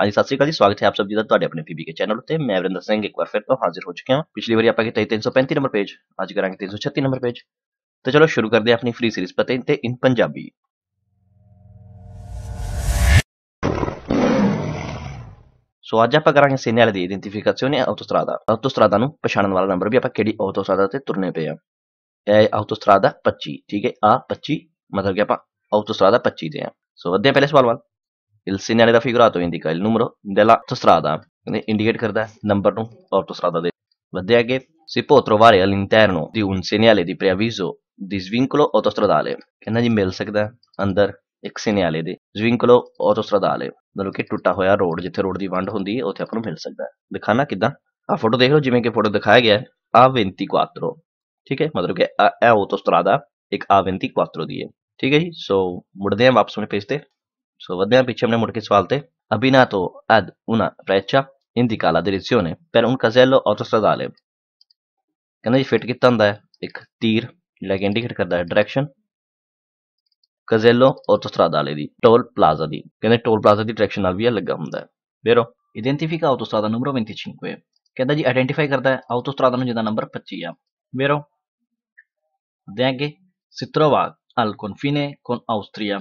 ਹਾਂਜੀ ਸਤਿ ਸ਼੍ਰੀ ਅਕਾਲ ਜੀ ਸਵਾਗਤ ਹੈ ਆਪ ਸਭ ਜੀ ਦਾ ਤੁਹਾਡੇ ਆਪਣੇ ਕੇ ਚੈਨਲ ਉੱਤੇ ਮੈਂ ਵਰਿੰਦਰ ਸਿੰਘ ਇੱਕ ਵਾਰ ਫਿਰ ਤੋਂ ਹਾਜ਼ਰ ਹੋ ਚੁੱਕਿਆ ਹਾਂ ਪਿਛਲੀ ਵਾਰੀ ਆਪਾਂ ਕੀਤਾ 335 ਨੰਬਰ ਪੇਜ ਅੱਜ ਕਰਾਂਗੇ 336 ਨੰਬਰ ਪੇਜ ਤੇ ਚਲੋ ਸ਼ੁਰੂ ਕਰਦੇ ਆ ਆਪਣੀ ਫ੍ਰੀ ਸੀਰੀਜ਼ ਪਤੇ ਤੇ ਇਨ ਪੰਜਾਬੀ ਸੋ ਅੱਜ ਆਪਾਂ ਕਰਾਂਗੇ ਸਿਗਨਲ ਦੀ ਆਈਡੈਂਟੀਫਿਕੇਸ਼ਨ ਹੈ ਆਟੋਸਟਰਾਦਾ ਆਟੋਸਟਰਾਦਾ ਨੂੰ ਪਛਾਣਨ ਵਾਲਾ ਨੰਬਰ ਵੀ ਆਪਾਂ ਕਿਹੜੀ ਆਟੋਸਟਰਾਦਾ ਤੇ ਤੁਰਨੇ ਪਏ ਆ ਇਹ ਆਟੋਸਟਰਾਦਾ 25 ਠੀਕ ਹੈ ਆ 25 ਮਤਲਬ ਕਿ ਆਪਾਂ ਆਟੋਸਟਰਾਦਾ 25 ਦੇ ਆ ਸੋ ਵਧਦੇ ਪਹਿਲੇ ਸਵਾਲ ਵੱਲ il segnale da figurato indica il numero dell'autostrada, quindi indicate ਕਰਦਾ ਨੰਬਰ ਨੂੰ autostrada ਦੇ ਵਧਦੇ ਅੱਗੇ si può trovare all'interno di un segnale di preavviso di svincolo autostradale ਕਹਿੰਦਾ ਜੀ ਮਿਲ ਸਕਦਾ ਅੰਦਰ ਇੱਕ ਸਿਨਿਆਲੇ ਦੇ ਸਵਿੰਕਲੋ ਆਟੋਸਟ੍ਰਾਡਾਲੇ ਮਤਲਬ ਕਿ ਟੁੱਟਾ ਹੋਇਆ ਰੋਡ ਜਿੱਥੇ ਰੋਡ ਦੀ ਵੰਡ ਹੁੰਦੀ ਹੈ ਉੱਥੇ ਆਪਾਂ ਨੂੰ ਮਿਲ ਸਕਦਾ ਹੈ ਦਿਖਾਣਾ ਕਿਦਾਂ ਆ ਫੋਟੋ ਦੇਖ ਲਓ ਜਿਵੇਂ ਕਿ ਫੋਟੋ ਦਿਖਾਇਆ ਗਿਆ ਹੈ ਆ 24 ਠੀਕ ਹੈ ਮਤਲਬ ਕਿ ਇਹ ਆਟੋਸਟ੍ਰਾਡਾ ਇੱਕ ਆ 24 ਦੀ ਹੈ ਠੀਕ ਹੈ ਜੀ ਸੋ ਮੁੜਦੇ ਵਾਪਸ ਪੇਜ ਤੇ Sono semplicemente molto svalte, abbinato ad una freccia indica la direzione per un casello autostradale. ਕਹਿੰਦਾ ਜੀ ਫਿੱਟ ਕੀਤਾ ਹੁੰਦਾ ਹੈ ਇੱਕ ਤੀਰ ਜਿਹੜਾ ਕਿ ਇੰਡੀਕੇਟ ਕਰਦਾ ਹੈ ਡਾਇਰੈਕਸ਼ਨ ਕਜ਼ੇਲੋ ਆਟੋਸਟ੍ਰਾਦਾ ਵਾਲੇ ਦੀ ਟੋਲ ਪਲਾਜ਼ਾ ਦੀ ਕਹਿੰਦੇ ਟੋਲ ਪਲਾਜ਼ਾ ਦੀ ਡਾਇਰੈਕਸ਼ਨ ਨਾਲ ਵੀ ਇਹ ਲੱਗਾ ਹੁੰਦਾ ਹੈ ਵੇਰੋ ਆਇਡੈਂਟੀਫਿਕਾ ਆਟੋਸਟ੍ਰਾਦਾ ਨੰਬਰ 25 ਕਹਿੰਦਾ ਜੀ ਆਇਡੈਂਟੀਫਾਈ ਕਰਦਾ ਹੈ ਆਟੋਸਟ੍ਰਾਦਾ ਨੂੰ ਜਿਹਦਾ ਨੰਬਰ 25 ਆ ਵੇਰੋ ਦੇ ਅੱਗੇ ਸਿਤਰੋਵਾ al confine con Austria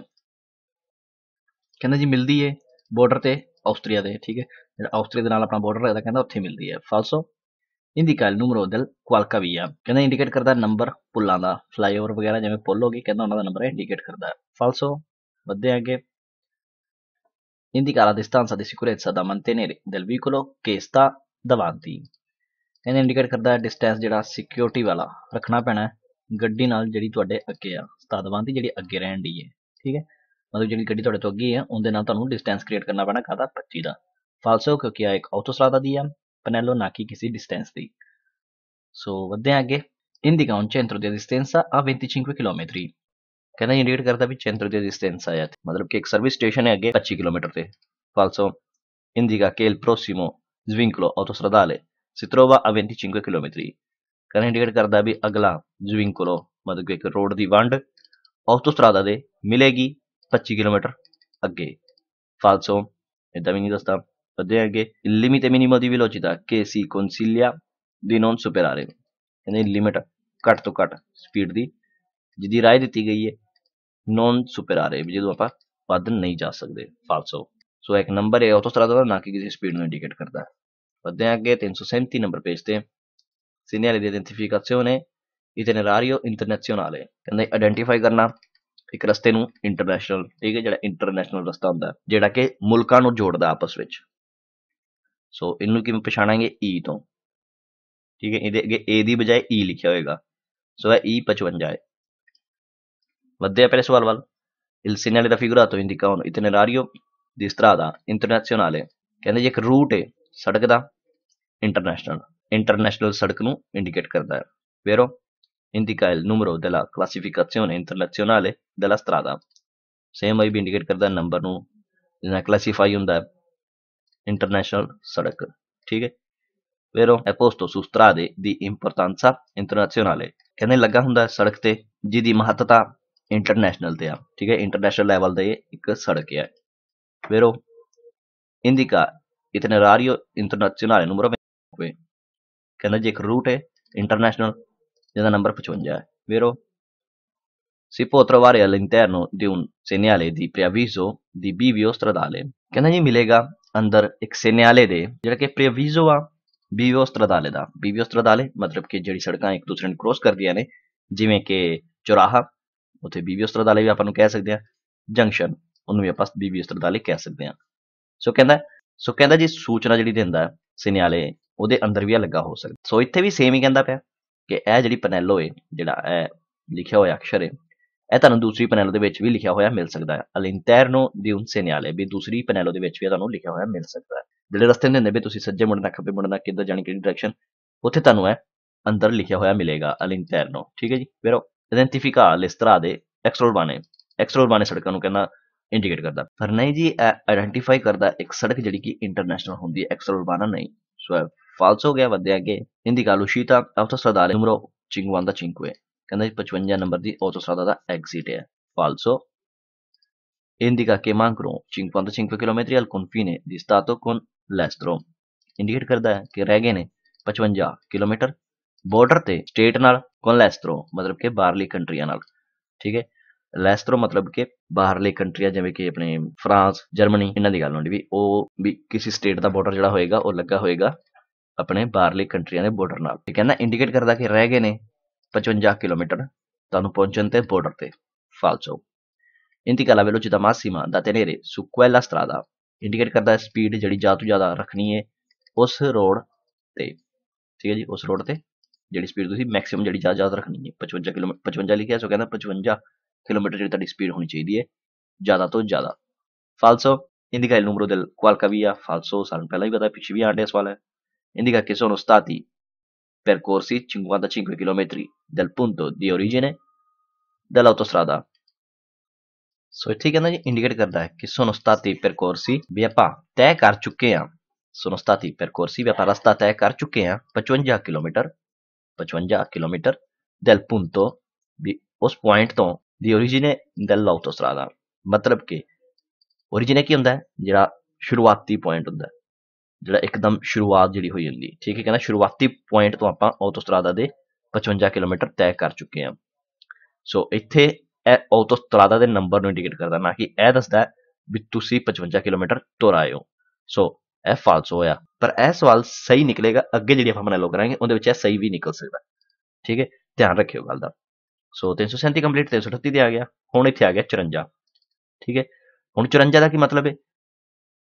ਕਹਿੰਦਾ ਜੀ ਮਿਲਦੀ ਏ ਬਾਰਡਰ ਤੇ ਆਸਟਰੀਆ ਦੇ ਠੀਕ ਹੈ ਜਿਹੜਾ ਆਸਟਰੀਆ ਦੇ ਨਾਲ ਆਪਣਾ ਬਾਰਡਰ ਲੱਗਦਾ ਕਹਿੰਦਾ ਉੱਥੇ ਮਿਲਦੀ ਹੈ ਫਾਲਸੋ ਇੰਡੀਕਾ il ਦਲ del ਕਹਿੰਦਾ ਇੰਡੀਕੇਟ ਕਰਦਾ ਨੰਬਰ ਪੁੱਲਾਂ ਦਾ ਫਲਾਈਓਵਰ ਵਗੈਰਾ ਜਿਵੇਂ ਪੁੱਲ ਹੋ ਗਈ ਕਹਿੰਦਾ ਉਹਨਾਂ ਦਾ ਨੰਬਰ ਇੰਡੀਕੇਟ ਕਰਦਾ ਫਾਲਸੋ ਵੱਧਦੇ ਅੱਗੇ ਇੰਡੀਕਾ la distanza di sicurezza da mantenere Dal veicolo ਕੇਸਤਾ ਦਵਾਂਤੀ ਕਹਿੰਦਾ ਇੰਡੀਕੇਟ ਕਰਦਾ ਡਿਸਟੈਂਸ ਜਿਹੜਾ ਸਿਕਿਉਰਿਟੀ ਵਾਲਾ ਰੱਖਣਾ ਪੈਣਾ ਹੈ ਗੱਡੀ ਨਾਲ ਜਿਹੜੀ ਤੁਹਾਡੇ ਅੱਗੇ ਆ ਸਤਾ ਜਿਹੜੀ ਅੱਗੇ ਰਹਿਣ ਦੀ ਹੈ ਠੀਕ ਹੈ ਮਤਲਬ ਜਿਹੜੀ ਗੱਡੀ ਤੁਹਾਡੇ ਤੋਂ ਅੱਗੇ ਹੈ ਉਹਦੇ ਨਾਲ ਤੁਹਾਨੂੰ ਡਿਸਟੈਂਸ ਕ੍ਰੀਏਟ ਕਰਨਾ ਪੈਣਾ ਕਾਹਦਾ 25 ਦਾ ਫਾਲਸੋ ਕਿਉਂਕਿ ਆ ਇੱਕ ਆਟੋਸਲਾਦਾ ਦੀ ਹੈ ਪਨੈਲੋ ਨਾ ਕਿ ਕਿਸੇ ਡਿਸਟੈਂਸ ਦੀ ਸੋ ਵਧਦੇ ਆ ਅੱਗੇ indica un centro ਦੀ ਡਿਸਟੈਂਸ ਆ 25 ਕਿਲੋਮੀਟਰ ਕਹਿੰਦਾ ਇੰਡੀਕੇਟ ਕਰਦਾ ਵੀ ਦੀ ਡਿਸਟੈਂਸ ਆ ਜਾਂ ਮਤਲਬ ਕਿ ਇੱਕ ਸਰਵਿਸ ਸਟੇਸ਼ਨ ਹੈ ਅੱਗੇ 25 ਕਿਲੋਮੀਟਰ ਤੇ ਫਾਲਸੋ indica ਕੇਲ il ਜ਼ਵਿੰਕਲੋ svincolo autostradale si 25 ਕਿਲੋਮੀਟਰ ਕਹਿੰਦਾ ਇੰਡੀਕੇਟ ਕਰਦਾ ਵੀ ਅਗਲਾ ਜ਼ਵਿੰਕਲੋ ਮਤਲਬ ਕਿ ਇੱਕ ਰੋਡ ਦੀ ਵੰਡ ਆਟੋਸਟਰਾਦਾ ਦੇ ਮਿਲੇਗੀ 25 chilometer agge. Falso, e da venire sta vedere che il limite minimo di velocità che si consiglia di non superare. यानी लिमिट ਘੱਟ ਤੋਂ ਘੱਟ ਸਪੀਡ ਦੀ ਜਿਹਦੀ ਰਾਏ ਦਿੱਤੀ ਗਈ ਹੈ ਨੋਨ ਸੁਪਰਾਰੇ ਜਦੋਂ ਆਪਾਂ ਵੱਧ ਨਹੀਂ ਜਾ ਸਕਦੇ ਫਾਲਸੋ ਸੋ ਇੱਕ ਨੰਬਰ ਹੈ ਉਹ ਤੋਂ ਸਰਾਦਾ ਨਾ ਕਿ ਕਿਸੇ ਸਪੀਡ ਨੂੰ ਇੰਡੀਕੇਟ ਕਰਦਾ ਵਧਦੇ ਅੱਗੇ 337 ਨੰਬਰ ਪੇਜ ਤੇ ਸਿਗਨਲ ਦੀ ਆਇਡੈਂਟੀਫਿਕਾਜ਼ੀਓਨ ਹੈ ਇਤਨਰਾਰੀਓ ਇੰਟਰਨੈਸ਼ਨਲ ਹੈ ਕਹਿੰਦੇ ਆਇਡੈਂਟੀਫਾਈ ਕਰਨਾ ਇੱਕ ਰਸਤੇ ਨੂੰ ਇੰਟਰਨੈਸ਼ਨਲ ਠੀਕ ਹੈ ਜਿਹੜਾ ਇੰਟਰਨੈਸ਼ਨਲ ਰਸਤਾ ਹੁੰਦਾ ਜਿਹੜਾ ਕਿ ਮੁਲਕਾਂ ਨੂੰ ਜੋੜਦਾ ਆਪਸ ਵਿੱਚ ਸੋ ਇਹਨੂੰ ਕਿਵੇਂ ਪਛਾਣਾਂਗੇ ਈ e ਤੋਂ ਠੀਕ ਹੈ ਇਹਦੇ ਅੱਗੇ ਏ ਦੀ ਬਜਾਏ ਈ e ਲਿਖਿਆ ਹੋਏਗਾ ਸੋ ਇਹ ਈ e 55 ਹੈ ਵੱਧਿਆ ਆ ਪਹਿਲੇ ਸਵਾਲ ਵੱਲ il segnale da figurato indica un itinerario di international internazionale ਕਹਿੰਦੇ ਜੇ ਇੱਕ ਰੂਟ ਹੈ ਸੜਕ ਦਾ ਇੰਟਰਨੈਸ਼ਨਲ ਇੰਟਰਨੈਸ਼ਨਲ ਸੜਕ ਨੂੰ ਇੰਡੀਕੇਟ ਕਰਦਾ ਹੈ ਫੇਰੋ indica el número de la classificazione internazionale della strada same ਇਹ ਵੀ indicate ਕਰਦਾ ਨੰਬਰ ਨੂੰ ਜਿਹਨਾਂ classify ਹੁੰਦਾ ਇੰਟਰਨੈਸ਼ਨਲ ਸੜਕ ਠੀਕ ਹੈ ਫਿਰ ਉਹ ਐਪੋਸਟੋ su strade di importanza internazionale ਕਹਿੰਦੇ ਲੱਗਾ ਹੁੰਦਾ ਸੜਕ ਤੇ ਜਿਹਦੀ ਮਹੱਤਤਾ ਇੰਟਰਨੈਸ਼ਨਲ ਤੇ ਆ ਠੀਕ International level ਲੈਵਲ ਦੇ ਇੱਕ ਸੜਕ ਹੈ ਫਿਰ indica itinerario internazionale numero 20 ਕਹਿੰਦਾ ਜੇ ਇੱਕ ਰੂਟ ਹੈ ਜਿਹਦਾ ਨੰਬਰ 55 ਹੈ ਵੀਰੋ si può trovare all'interno di un segnale di preavviso di bivio stradale ਕਹਿੰਦਾ ਜੀ ਮਿਲੇਗਾ ਅੰਦਰ ਇੱਕ ਸਿਗਨਲੇ ਦੇ ਜਿਹੜਾ ਕਿ ਪ੍ਰੀਵੀਜ਼ੋ ਆ ਬੀਵੀਓ ਸਟ੍ਰਾਦਾਲੇ ਦਾ ਬੀਵੀਓ ਸਟ੍ਰਾਦਾਲੇ ਮਤਲਬ ਕਿ ਜਿਹੜੀ ਸੜਕਾਂ ਇੱਕ ਦੂਸਰੇ ਨੂੰ ਕ੍ਰੋਸ ਕਰਦੀਆਂ ਨੇ ਜਿਵੇਂ ਕਿ ਚੌਰਾਹਾ ਉਥੇ ਬੀਵੀਓ ਸਟ੍ਰਾਦਾਲੇ ਵੀ ਆਪਾਂ ਨੂੰ ਕਹਿ ਸਕਦੇ ਆ ਜੰਕਸ਼ਨ ਉਹਨੂੰ ਵੀ ਆਪਾਂ ਬੀਵੀਓ ਸਟ੍ਰਾਦਾਲੇ ਕਹਿ ਸਕਦੇ ਆ ਸੋ ਕਹਿੰਦਾ ਸੋ ਕਹਿੰਦਾ ਜੀ ਸੂਚਨਾ ਜਿਹੜੀ ਦਿੰਦਾ ਸਿਗਨਲੇ ਉਹਦੇ ਅੰਦਰ ਵੀ ਆ ਲੱਗਾ ਹੋ ਸਕਦਾ ਸੋ ਇੱਥੇ ਵੀ ਸੇਮ ਹੀ ਕਹਿੰਦਾ ਪਿਆ ਕਿ ਇਹ ਜਿਹੜੀ ਪੈਨਲ ਹੋਏ ਜਿਹੜਾ ਇਹ ਲਿਖਿਆ ਹੋਇਆ ਅਕਸ਼ਰ ਹੈ ਇਹ ਤੁਹਾਨੂੰ ਦੂਸਰੀ ਪੈਨਲ ਦੇ ਵਿੱਚ ਵੀ ਲਿਖਿਆ ਹੋਇਆ ਮਿਲ ਸਕਦਾ ਹੈ ਅਲਿੰਟਰਨੋ ਦੀ ਉਨ ਨਿਆਲੇ ਵੀ ਦੂਸਰੀ ਪੈਨਲ ਦੇ ਵਿੱਚ ਵੀ ਤੁਹਾਨੂੰ ਲਿਖਿਆ ਹੋਇਆ ਮਿਲ ਸਕਦਾ ਹੈ ਜਿਹੜੇ ਰਸਤੇ ਨੇ ਨੇ ਤੁਸੀਂ ਸੱਜੇ ਮੁੜਨਾ ਖੱਬੇ ਮੁੜਨਾ ਕਿੱਧਰ ਜਾਣੀ ਕਿਹੜੀ ਡਾਇਰੈਕਸ਼ਨ ਉੱਥੇ ਤੁਹਾਨੂੰ ਹੈ ਅੰਦਰ ਲਿਖਿਆ ਹੋਇਆ ਮਿਲੇਗਾ ਅਲਿੰਟਰਨੋ ਠੀਕ ਹੈ ਜੀ ਫਿਰ ਆਇਡੈਂਟੀਫਿਕਾ ਤਰ੍ਹਾਂ ਦੇ ਐਕਸਟਰੋਰਬਾਨੇ ਐਕਸਟਰੋਰਬਾਨੇ ਸੜਕਾਂ ਨੂੰ ਕਹਿੰਦਾ ਇੰਡੀਕੇਟ ਕਰਦਾ ਪਰ ਨਹੀਂ ਜੀ ਆਇਡੈਂਟੀਫਾਈ ਕਰਦਾ ਇੱਕ ਸੜਕ ਜਿਹੜੀ ਕਿ ਇੰਟਰਨੈਸ਼ਨਲ ਹੁੰਦੀ ਹੈ ਐਕਸਟਰੋਰਬਾਨਾ ਨਹੀਂ ਸੋ ਫਾਲਸ ਹੋ ਗਿਆ ਵਧਿਆ ਕੇ ਇੰਦੀ ਗਾਲੂ ਸ਼ੀਤਾ ਆਫਟਰ ਸਰਦਾਰ ਨੰਬਰ 55 ਦਾ ਚਿੰਕੂ ਹੈ ਕਹਿੰਦਾ 55 ਨੰਬਰ ਦੀ ਆਟੋ ਸਰਦਾ ਦਾ ਐਗਜ਼ਿਟ ਹੈ ਫਾਲਸੋ ਇੰਦੀ ਕਾ ਕੇ ਮੰਗ ਰੋ ਚਿੰਗਵਾਂ ਕਿਲੋਮੀਟਰ ਅਲ ਕੰਫੀਨੇ ਦੀ ਸਟਾਟੋ ਕੋਨ ਲੈਸਟਰੋ ਇੰਡੀਕੇਟ ਕਰਦਾ ਹੈ ਕਿ ਰਹਿ ਗਏ ਨੇ 55 ਕਿਲੋਮੀਟਰ ਬਾਰਡਰ ਤੇ ਸਟੇਟ ਨਾਲ ਕੋਨ ਲੈਸਟਰੋ ਮਤਲਬ ਕਿ ਬਾਹਰਲੀ ਕੰਟਰੀਆਂ ਨਾਲ ਠੀਕ ਹੈ ਲੈਸਟਰੋ ਮਤਲਬ ਕਿ ਬਾਹਰਲੇ ਕੰਟਰੀਆਂ ਜਿਵੇਂ ਕਿ ਆਪਣੇ ਫਰਾਂਸ ਜਰਮਨੀ ਇਹਨਾਂ ਦੀ ਗੱਲ ਹੁੰਦੀ ਵੀ ਉਹ ਵੀ ਕਿਸੇ ਸਟੇਟ ਦਾ ਬਾਰਡਰ ਜਿਹੜਾ ਹੋਏਗਾ ਉਹ ਲੱਗਾ ਹੋਏਗਾ ਆਪਣੇ ਬਾਹਰਲੀ ਕੰਟਰੀਆਂ ਦੇ ਬਾਰਡਰ ਨਾਲ ਇਹ ਕਹਿੰਦਾ ਇੰਡੀਕੇਟ ਕਰਦਾ ਕਿ ਰਹਿ ਗਏ ਨੇ 55 ਕਿਲੋਮੀਟਰ ਤੁਹਾਨੂੰ ਪਹੁੰਚਣ ਤੇ ਬਾਰਡਰ ਤੇ ਫਾਲਸੋ ਇੰਤਿਕਾ ਲਾ velocità ਦਾ da ਸੁਕੁਐਲਾ ਸਟਰਾਦਾ ਇੰਡੀਕੇਟ ਕਰਦਾ ਸਪੀਡ ਜਿਹੜੀ ਜ਼ਿਆਦਾ ਤੋਂ ਜ਼ਿਆਦਾ ਰੱਖਣੀ ਹੈ ਉਸ ਰੋਡ ਤੇ ਠੀਕ ਹੈ ਜੀ ਉਸ ਰੋਡ ਤੇ ਜਿਹੜੀ ਸਪੀਡ ਤੁਸੀਂ ਮੈਕਸਿਮਮ ਜਿਹੜੀ ਜ਼ਿਆਦਾ ਜ਼ਿਆਦਾ ਰੱਖਣੀ ਹੈ 55 ਕਿਲੋਮੀਟਰ 55 ਲਿਖਿਆ ਸੋ ਕਹਿੰਦਾ 55 ਕਿਲੋਮੀਟਰ ਜਿਹੜੀ ਤੁਹਾਡੀ ਸਪੀਡ ਹੋਣੀ ਚਾਹੀਦੀ ਹੈ ਜ਼ਿਆਦਾ ਤੋਂ ਜ਼ਿਆਦਾ ਫਾਲਸੋ ਇੰਡੀਕਾ il ਨੰਬਰ ਦੇ ਕੁਆਲਕਾਵੀਆ ਫਾਲਸੋ ਸਾਲ ਪਹਿਲਾਂ ਹੀ ਪਤਾ ਪਿੱਛੇ ਵੀ ਆਂਡੇ ਸਵਾਲ ਹੈ indica che sono stati percorsi 55 km dal punto di origine dell'autostrada. ਸੋ ਇੱਥੇ ਕਹਿੰਦਾ ਜੀ ਇੰਡੀਕੇਟ ਕਰਦਾ ਹੈ ਕਿ ਸੋਨੋ ਸਤਾਤੀ ਪਰਕੋਰਸੀ ਵੀ ਆਪਾਂ ਤੈਅ ਕਰ ਚੁੱਕੇ ਹਾਂ ਸੋਨੋ ਸਤਾਤੀ ਪਰਕੋਰਸੀ ਵੀ ਆਪਾਂ ਰਸਤਾ ਤੈਅ ਕਰ ਚੁੱਕੇ ਹਾਂ 55 ਕਿਲੋਮੀਟਰ 55 ਕਿਲੋਮੀਟਰ del punto ਦੀ ਉਸ ਪੁਆਇੰਟ ਤੋਂ ਦੀ origine dell'autostrada ਮਤਲਬ ਕਿ origine ਕੀ ਹੁੰਦਾ ਹੈ ਜਿਹੜਾ ਸ਼ੁਰੂਆਤੀ ਪੁਆਇੰਟ ਹੁੰਦਾ ਹੈ ਜਿਹੜਾ ਇੱਕਦਮ ਸ਼ੁਰੂਆਤ ਜਿਹੜੀ ਹੋਈ ਹੁੰਦੀ ਠੀਕ ਹੈ ਕਹਿੰਦਾ ਸ਼ੁਰੂਆਤੀ ਪੁਆਇੰਟ ਤੋਂ ਆਪਾਂ ਆਟੋਸਟਰਾਦਾ ਦੇ 55 ਕਿਲੋਮੀਟਰ ਤੈਅ ਕਰ ਚੁੱਕੇ ਹਾਂ ਸੋ ਇੱਥੇ ਇਹ ਆਟੋਸਟਰਾਦਾ ਦੇ ਨੰਬਰ ਨੂੰ ਇੰਡੀਕੇਟ ਕਰਦਾ ਨਾ ਕਿ ਇਹ ਦੱਸਦਾ ਵੀ ਤੁਸੀਂ 55 ਕਿਲੋਮੀਟਰ ਤੁਰ ਆਏ ਹੋ ਸੋ ਇਹ ਫਾਲਸ ਹੋਇਆ ਪਰ ਇਹ ਸਵਾਲ ਸਹੀ ਨਿਕਲੇਗਾ ਅੱਗੇ ਜਿਹੜੀ ਆਪਾਂ ਲੋ ਕਰਾਂਗੇ ਉਹਦੇ ਵਿੱਚ ਇਹ ਸਹੀ ਵੀ ਨਿਕਲ ਸਕਦਾ ਠੀਕ ਹੈ ਧਿਆਨ ਰੱਖਿਓ ਗੱਲ ਦਾ ਸੋ 337 ਕੰਪਲੀਟ 338 ਤੇ ਆ ਗਿਆ ਹੁਣ ਇੱਥੇ ਆ ਗਿਆ 54 ਠੀਕ ਹੈ ਹੁਣ 54 ਦਾ ਕੀ ਮਤਲਬ ਹੈ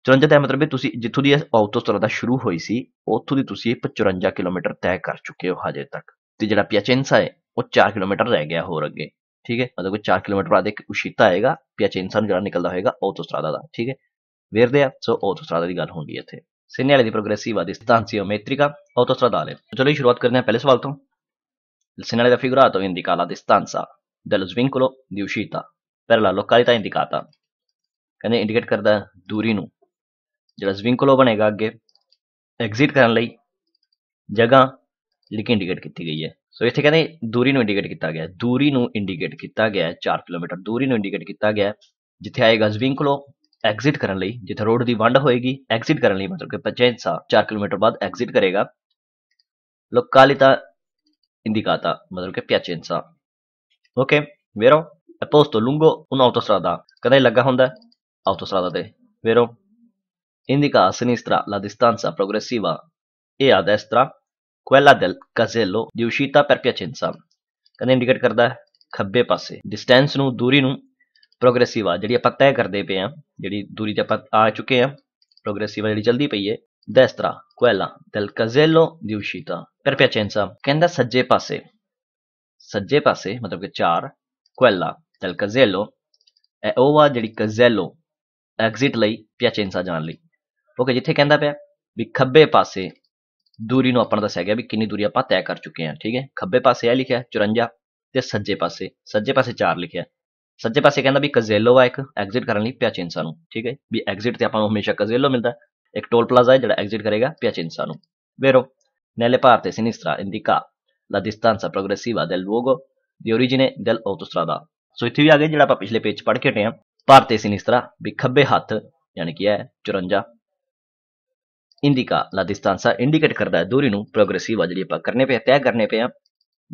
54 ਦਾ ਮਤਲਬ ਹੈ ਤੁਸੀਂ ਜਿੱਥੋਂ ਦੀ ਆਊਟ ਤੋਂ ਸਤਰਾ ਦਾ ਸ਼ੁਰੂ ਹੋਈ ਸੀ ਉੱਥੋਂ ਦੀ ਤੁਸੀਂ 55 ਕਿਲੋਮੀਟਰ ਤੈਅ ਕਰ ਚੁੱਕੇ ਹੋ ਹਜੇ ਤੱਕ ਤੇ ਜਿਹੜਾ ਪਿਆਚੈਂਸਾ ਹੈ ਉਹ 4 ਕਿਲੋਮੀਟਰ ਰਹਿ ਗਿਆ ਹੋਰ ਅੱਗੇ ठीक है मतलब कोई चार किलोमीटर बाद एक उशीता आएगा पियाचेनसन जरा निकलता होगा ओ तो स्त्रादा का ठीक है ਵੇਰਦੇ ਆ ਸੋ ਆਟੋਸਟਰਾਡਾ ਦੀ ਗੱਲ ਹੁੰਦੀ ਹੈ ਇੱਥੇ ਸਿੰਨੇ ਵਾਲੇ ਦੀ ਪ੍ਰੋਗਰੈਸਿਵਵਾਦੀ ਸਿਧਾਂਤ ਸਿਓਮੈਟ੍ਰਿਕਾ ਆਟੋਸਟਰਾਡਾ ਵਾਲੇ ਚਲੋ ਸ਼ੁਰੂਆਤ ਕਰਦੇ ਹਾਂ ਪਹਿਲੇ ਸਵਾਲ ਤੋਂ ਸਿੰਨੇ ਵਾਲੇ ਦਾ ਫਿਗੂਰਾਟੋ ਇੰਡੀਕਾ ਲਾ ਡਿਸਟੈਂਸਾ dello svincolo di uscita per la località indicata ਕਹਿੰਦੇ ਇੰਡੀਕੇਟ ਕਰਦਾ ਦੂਰੀ ਨੂੰ ਜਿਹੜਾ ਸਵਿੰਕਲੋ ਬਣੇਗਾ ਅੱਗੇ ਐਗਜ਼ਿਟ ਕਰਨ ਲਈ ਜਗ੍ਹਾ ਲਿਖ ਇੰਡੀਕੇਟ ਕੀਤੀ ਗਈ ਹੈ ਸੋ ਇੱਥੇ ਕਹਿੰਦੇ ਦੂਰੀ ਨੂੰ ਇੰਡੀਕੇਟ ਕੀਤਾ ਗਿਆ ਦੂਰੀ ਨੂੰ ਇੰਡੀਕੇਟ ਕੀਤਾ ਗਿਆ 4 ਕਿਲੋਮੀਟਰ ਦੂਰੀ ਨੂੰ ਇੰਡੀਕੇਟ ਕੀਤਾ ਗਿਆ ਜਿੱਥੇ ਆਏਗਾ ਸਵਿੰਕਲੋ ਐਗਜ਼ਿਟ ਕਰਨ ਲਈ ਜਿੱਥੇ ਰੋਡ ਦੀ ਵੰਡ ਹੋਏਗੀ ਐਗਜ਼ਿਟ ਕਰਨ ਲਈ ਮਤਲਬ ਕਿ 50 4 ਕਿਲੋਮੀਟਰ ਬਾਅਦ ਐਗਜ਼ਿਟ ਕਰੇਗਾ ਲੋਕਾਲਿਤਾ ਇੰਡੀਕਾਤਾ ਮਤਲਬ ਕਿ ਪਿਆਚੈਂਸਾ ਓਕੇ ਵੇਰੋ ਅਪੋਸਟੋ ਲੁੰਗੋ ਉਨ ਆਟੋਸਟਰਾਦਾ ਕਦੇ ਲੱਗਾ ਹੁੰਦਾ ਆਟੋਸਟਰਾਦਾ ਤੇ ਵੇਰੋ indica a sinistra la distanza progressiva e a destra quella del casello di uscita per Piacenza. Cosa indica il cardè? Cabbe passi. Distanza non duri nu progressiva. Gli appatte cardè pe, gli duri di appatte a progressiva gli gialdi pe. Destra quella del casello di uscita per Piacenza. Kenda sagge passe. Sagge passe, ma che char, quella del casello E ova del casello. Exit lei, Piacenza, Gianni. Okay ਜਿੱਥੇ ਕਹਿੰਦਾ ਪਿਆ ਵੀ ਖੱਬੇ ਪਾਸੇ ਦੂਰੀ ਨੂੰ ਆਪਾਂ ਦੱਸਿਆ ਗਿਆ ਵੀ ਕਿੰਨੀ ਦੂਰੀ ਆਪਾਂ ਤੈਅ ਕਰ ਚੁੱਕੇ ਹਾਂ ਠੀਕ ਹੈ ਖੱਬੇ ਪਾਸੇ ਇਹ ਲਿਖਿਆ 54 ਤੇ ਸੱਜੇ ਪਾਸੇ ਸੱਜੇ ਪਾਸੇ 4 ਲਿਖਿਆ ਸੱਜੇ ਪਾਸੇ ਕਹਿੰਦਾ ਵੀ ਕਜ਼ੇਲੋ ਆ ਇੱਕ ਐਗਜ਼ਿਟ ਕਰਨ ਲਈ ਪਿਆਚਿੰਸਾ ਨੂੰ ਠੀਕ ਹੈ ਵੀ ਐਗਜ਼ਿਟ ਤੇ ਆਪਾਂ ਨੂੰ ਹਮੇਸ਼ਾ ਕਜ਼ੇਲੋ ਮਿਲਦਾ ਇੱਕ ਟੋਲ ਪਲਾਜ਼ਾ ਹੈ ਜਿਹੜਾ ਐਗਜ਼ਿਟ ਕਰੇਗਾ ਪਿਆਚਿੰਸਾ ਨੂੰ ਵੇਰੋ ਨੈਲੇ parti ਸਿਨਿਸਟਰਾ ਇੰਡੀਕਾ ਲਾ ਡਿਸਟਾਂਸਾ ਪ੍ਰੋਗਰੈਸਿਵਾ progressiva del ਦੀ di origine ਆਟੋਸਟਰਾਦਾ ਸੋ ਇੱਥੇ ਵੀ ਆ ਗਏ ਜਿਹੜਾ ਆਪਾਂ ਪਿਛਲੇ ਪੇਜ ਪੜ੍ਹ ਕੇ ਹਟੇ ਆ ਭਾਰਤੀ ਸਿਨਿਸਟਰਾ ਵੀ ਖੱਬੇ ਹੱਥ ਯਾਨੀ ਕਿ ਹੈ 54 इंडिका लातिस्तान सा इंडिकेट करता है दूरी ਨੂੰ ਪ੍ਰੋਗਰੈਸਿਵ ਆ ਜਿਹੜੀ ਆਪਾਂ ਕਰਨੇ ਪਏ ਤੈਅ ਕਰਨੇ ਪਏ ਆ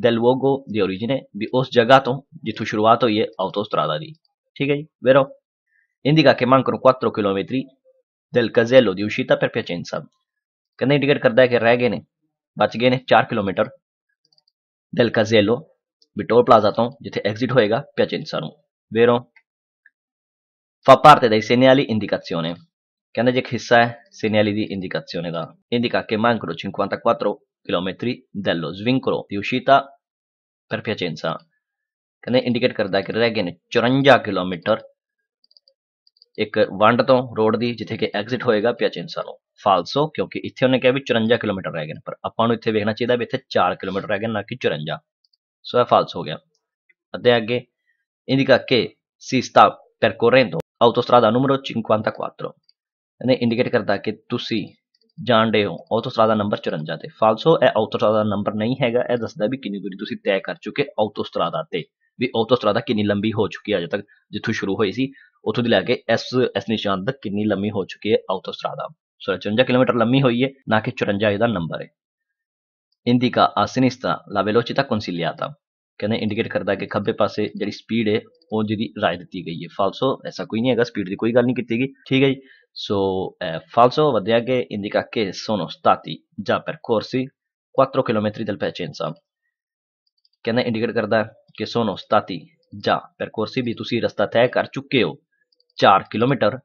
ਦ ਲੋਗੋ ਦੀ origin ਹੈ ਵੀ ਉਸ ਜਗ੍ਹਾ ਤੋਂ ਜਿੱਥੋਂ ਸ਼ੁਰੂਆਤ ਹੋਈ ਹੈ ਆਉਤੋਸ ਤਰਾਦਾ ਦੀ ਠੀਕ ਹੈ ਜੀ vero indica che mancano 4 km del casello di uscita per Piacenza ਕਹਿੰਦਾ ਇੰਡੀਕੇਟ ਕਰਦਾ ਹੈ ਕਿ ਰਹਿ ਗਏ ਨੇ ਬਚ ਗਏ ਨੇ 4 ਕਿਲੋਮੀਟਰ del casello ਬਿਟੋਰ ਪਲਾਜ਼ਾ ਤੋਂ ਜਿੱਥੇ ਐਗਜ਼ਿਟ ਹੋਏਗਾ ਪਿਆਚੇਂਸਾ ਨੂੰ vero fa parte dai segnali indicazione che hanno Hissè segnali di indicazione da. Indica che mancano 54 km dello svincolo di uscita per Piacenza. कहने इंडिकेट करता है कि रह गए ने चौरंजा किलोमीटर ਇੱਕ ਵੰਡ ਤੋਂ ਰੋਡ ਦੀ ਜਿੱਥੇ ਕਿ ਐਗਜ਼ਿਟ ਹੋਏਗਾ ਪਿਆਚਿੰਸਾ ਨੂੰ ਫਾਲਸੋ ਕਿਉਂਕਿ ਇੱਥੇ ਉਹਨੇ ਕਿਹਾ ਵੀ 54 ਕਿਲੋਮੀਟਰ ਰਹਿ ਗਏ ਨੇ ਪਰ ਆਪਾਂ ਨੂੰ ਇੱਥੇ ਵੇਖਣਾ ਚਾਹੀਦਾ ਵੀ ਇੱਥੇ 4 ਕਿਲੋਮੀਟਰ ਰਹਿ ਗਏ ਨਾ ਕਿ 54 ਸੋ ਇਹ ਫਾਲਸ ਹੋ ਗਿਆ ਅਤੇ ਅੱਗੇ ਇੰਡੀਕਾ ਕੇ ਸੀ ਸਟਾ percorrendo autostrada numero 54 ਨੇ ਇੰਡੀਕੇਟ ਕਰਦਾ ਕਿ ਤੁਸੀਂ ਜਾਣਦੇ ਹੋ ਆਟੋਸਟਰਾ ਦਾ ਨੰਬਰ 54 ਤੇ ਫਾਲਸੋ ਇਹ ਆਟੋਸਟਰਾ ਦਾ ਨੰਬਰ ਨਹੀਂ ਹੈਗਾ ਇਹ ਦੱਸਦਾ ਵੀ ਕਿੰਨੀ ਦੂਰੀ ਤੁਸੀਂ ਤੈਅ ਕਰ ਚੁੱਕੇ ਆਟੋਸਟਰਾ ਦਾ ਤੇ ਵੀ ਆਟੋਸਟਰਾ ਦਾ ਕਿੰਨੀ ਲੰਬੀ ਹੋ ਚੁੱਕੀ ਹੈ ਅਜੇ ਤੱਕ ਜਿੱਥੋਂ ਸ਼ੁਰੂ ਹੋਈ ਸੀ ਉੱਥੋਂ ਦੀ ਲੈ ਕੇ ਇਸ ਇਸ ਨਿਸ਼ਾਨ ਤੱਕ ਕਿੰਨੀ ਲੰਮੀ ਹੋ ਚੁੱਕੀ ਹੈ ਆਟੋਸਟਰਾ ਦਾ ਸੋ 54 ਕਿਲੋਮੀਟਰ ਲੰਮੀ ਹੋਈ ਹੈ ਨਾ ਕਿ 54 ਇਹਦਾ ਨੰਬਰ ਹੈ ਇੰਡੀਕਾ ਆ ਲਾ ਵੈਲੋਸਿਟਾ ਕੰਸੀਲੀਆਤਾ ਕਹਿੰਦੇ ਇੰਡੀਕੇਟ ਕਰਦਾ ਕਿ ਖੱਬੇ ਪਾਸੇ ਜਿਹੜੀ ਸਪੀਡ ਹੈ ਉਹ ਜਿਹਦੀ ਰਾਏ ਦਿੱਤੀ ਗਈ ਹੈ ਫਾਲਸੋ ਐਸਾ ਕੋਈ ਨਹੀਂ ਹੈਗਾ ਸਪੀਡ ਦੀ ਕੋਈ ਗੱਲ ਨਹੀਂ ਕੀਤੀ ਗਈ ਠੀਕ ਹੈ ਜੀ So, eh, falso Vadiaghe indica che sono stati già percorsi 4 km del Piacenza. Che ne indica ricordare che sono stati già percorsi B2C da state Carciuccheo 4 km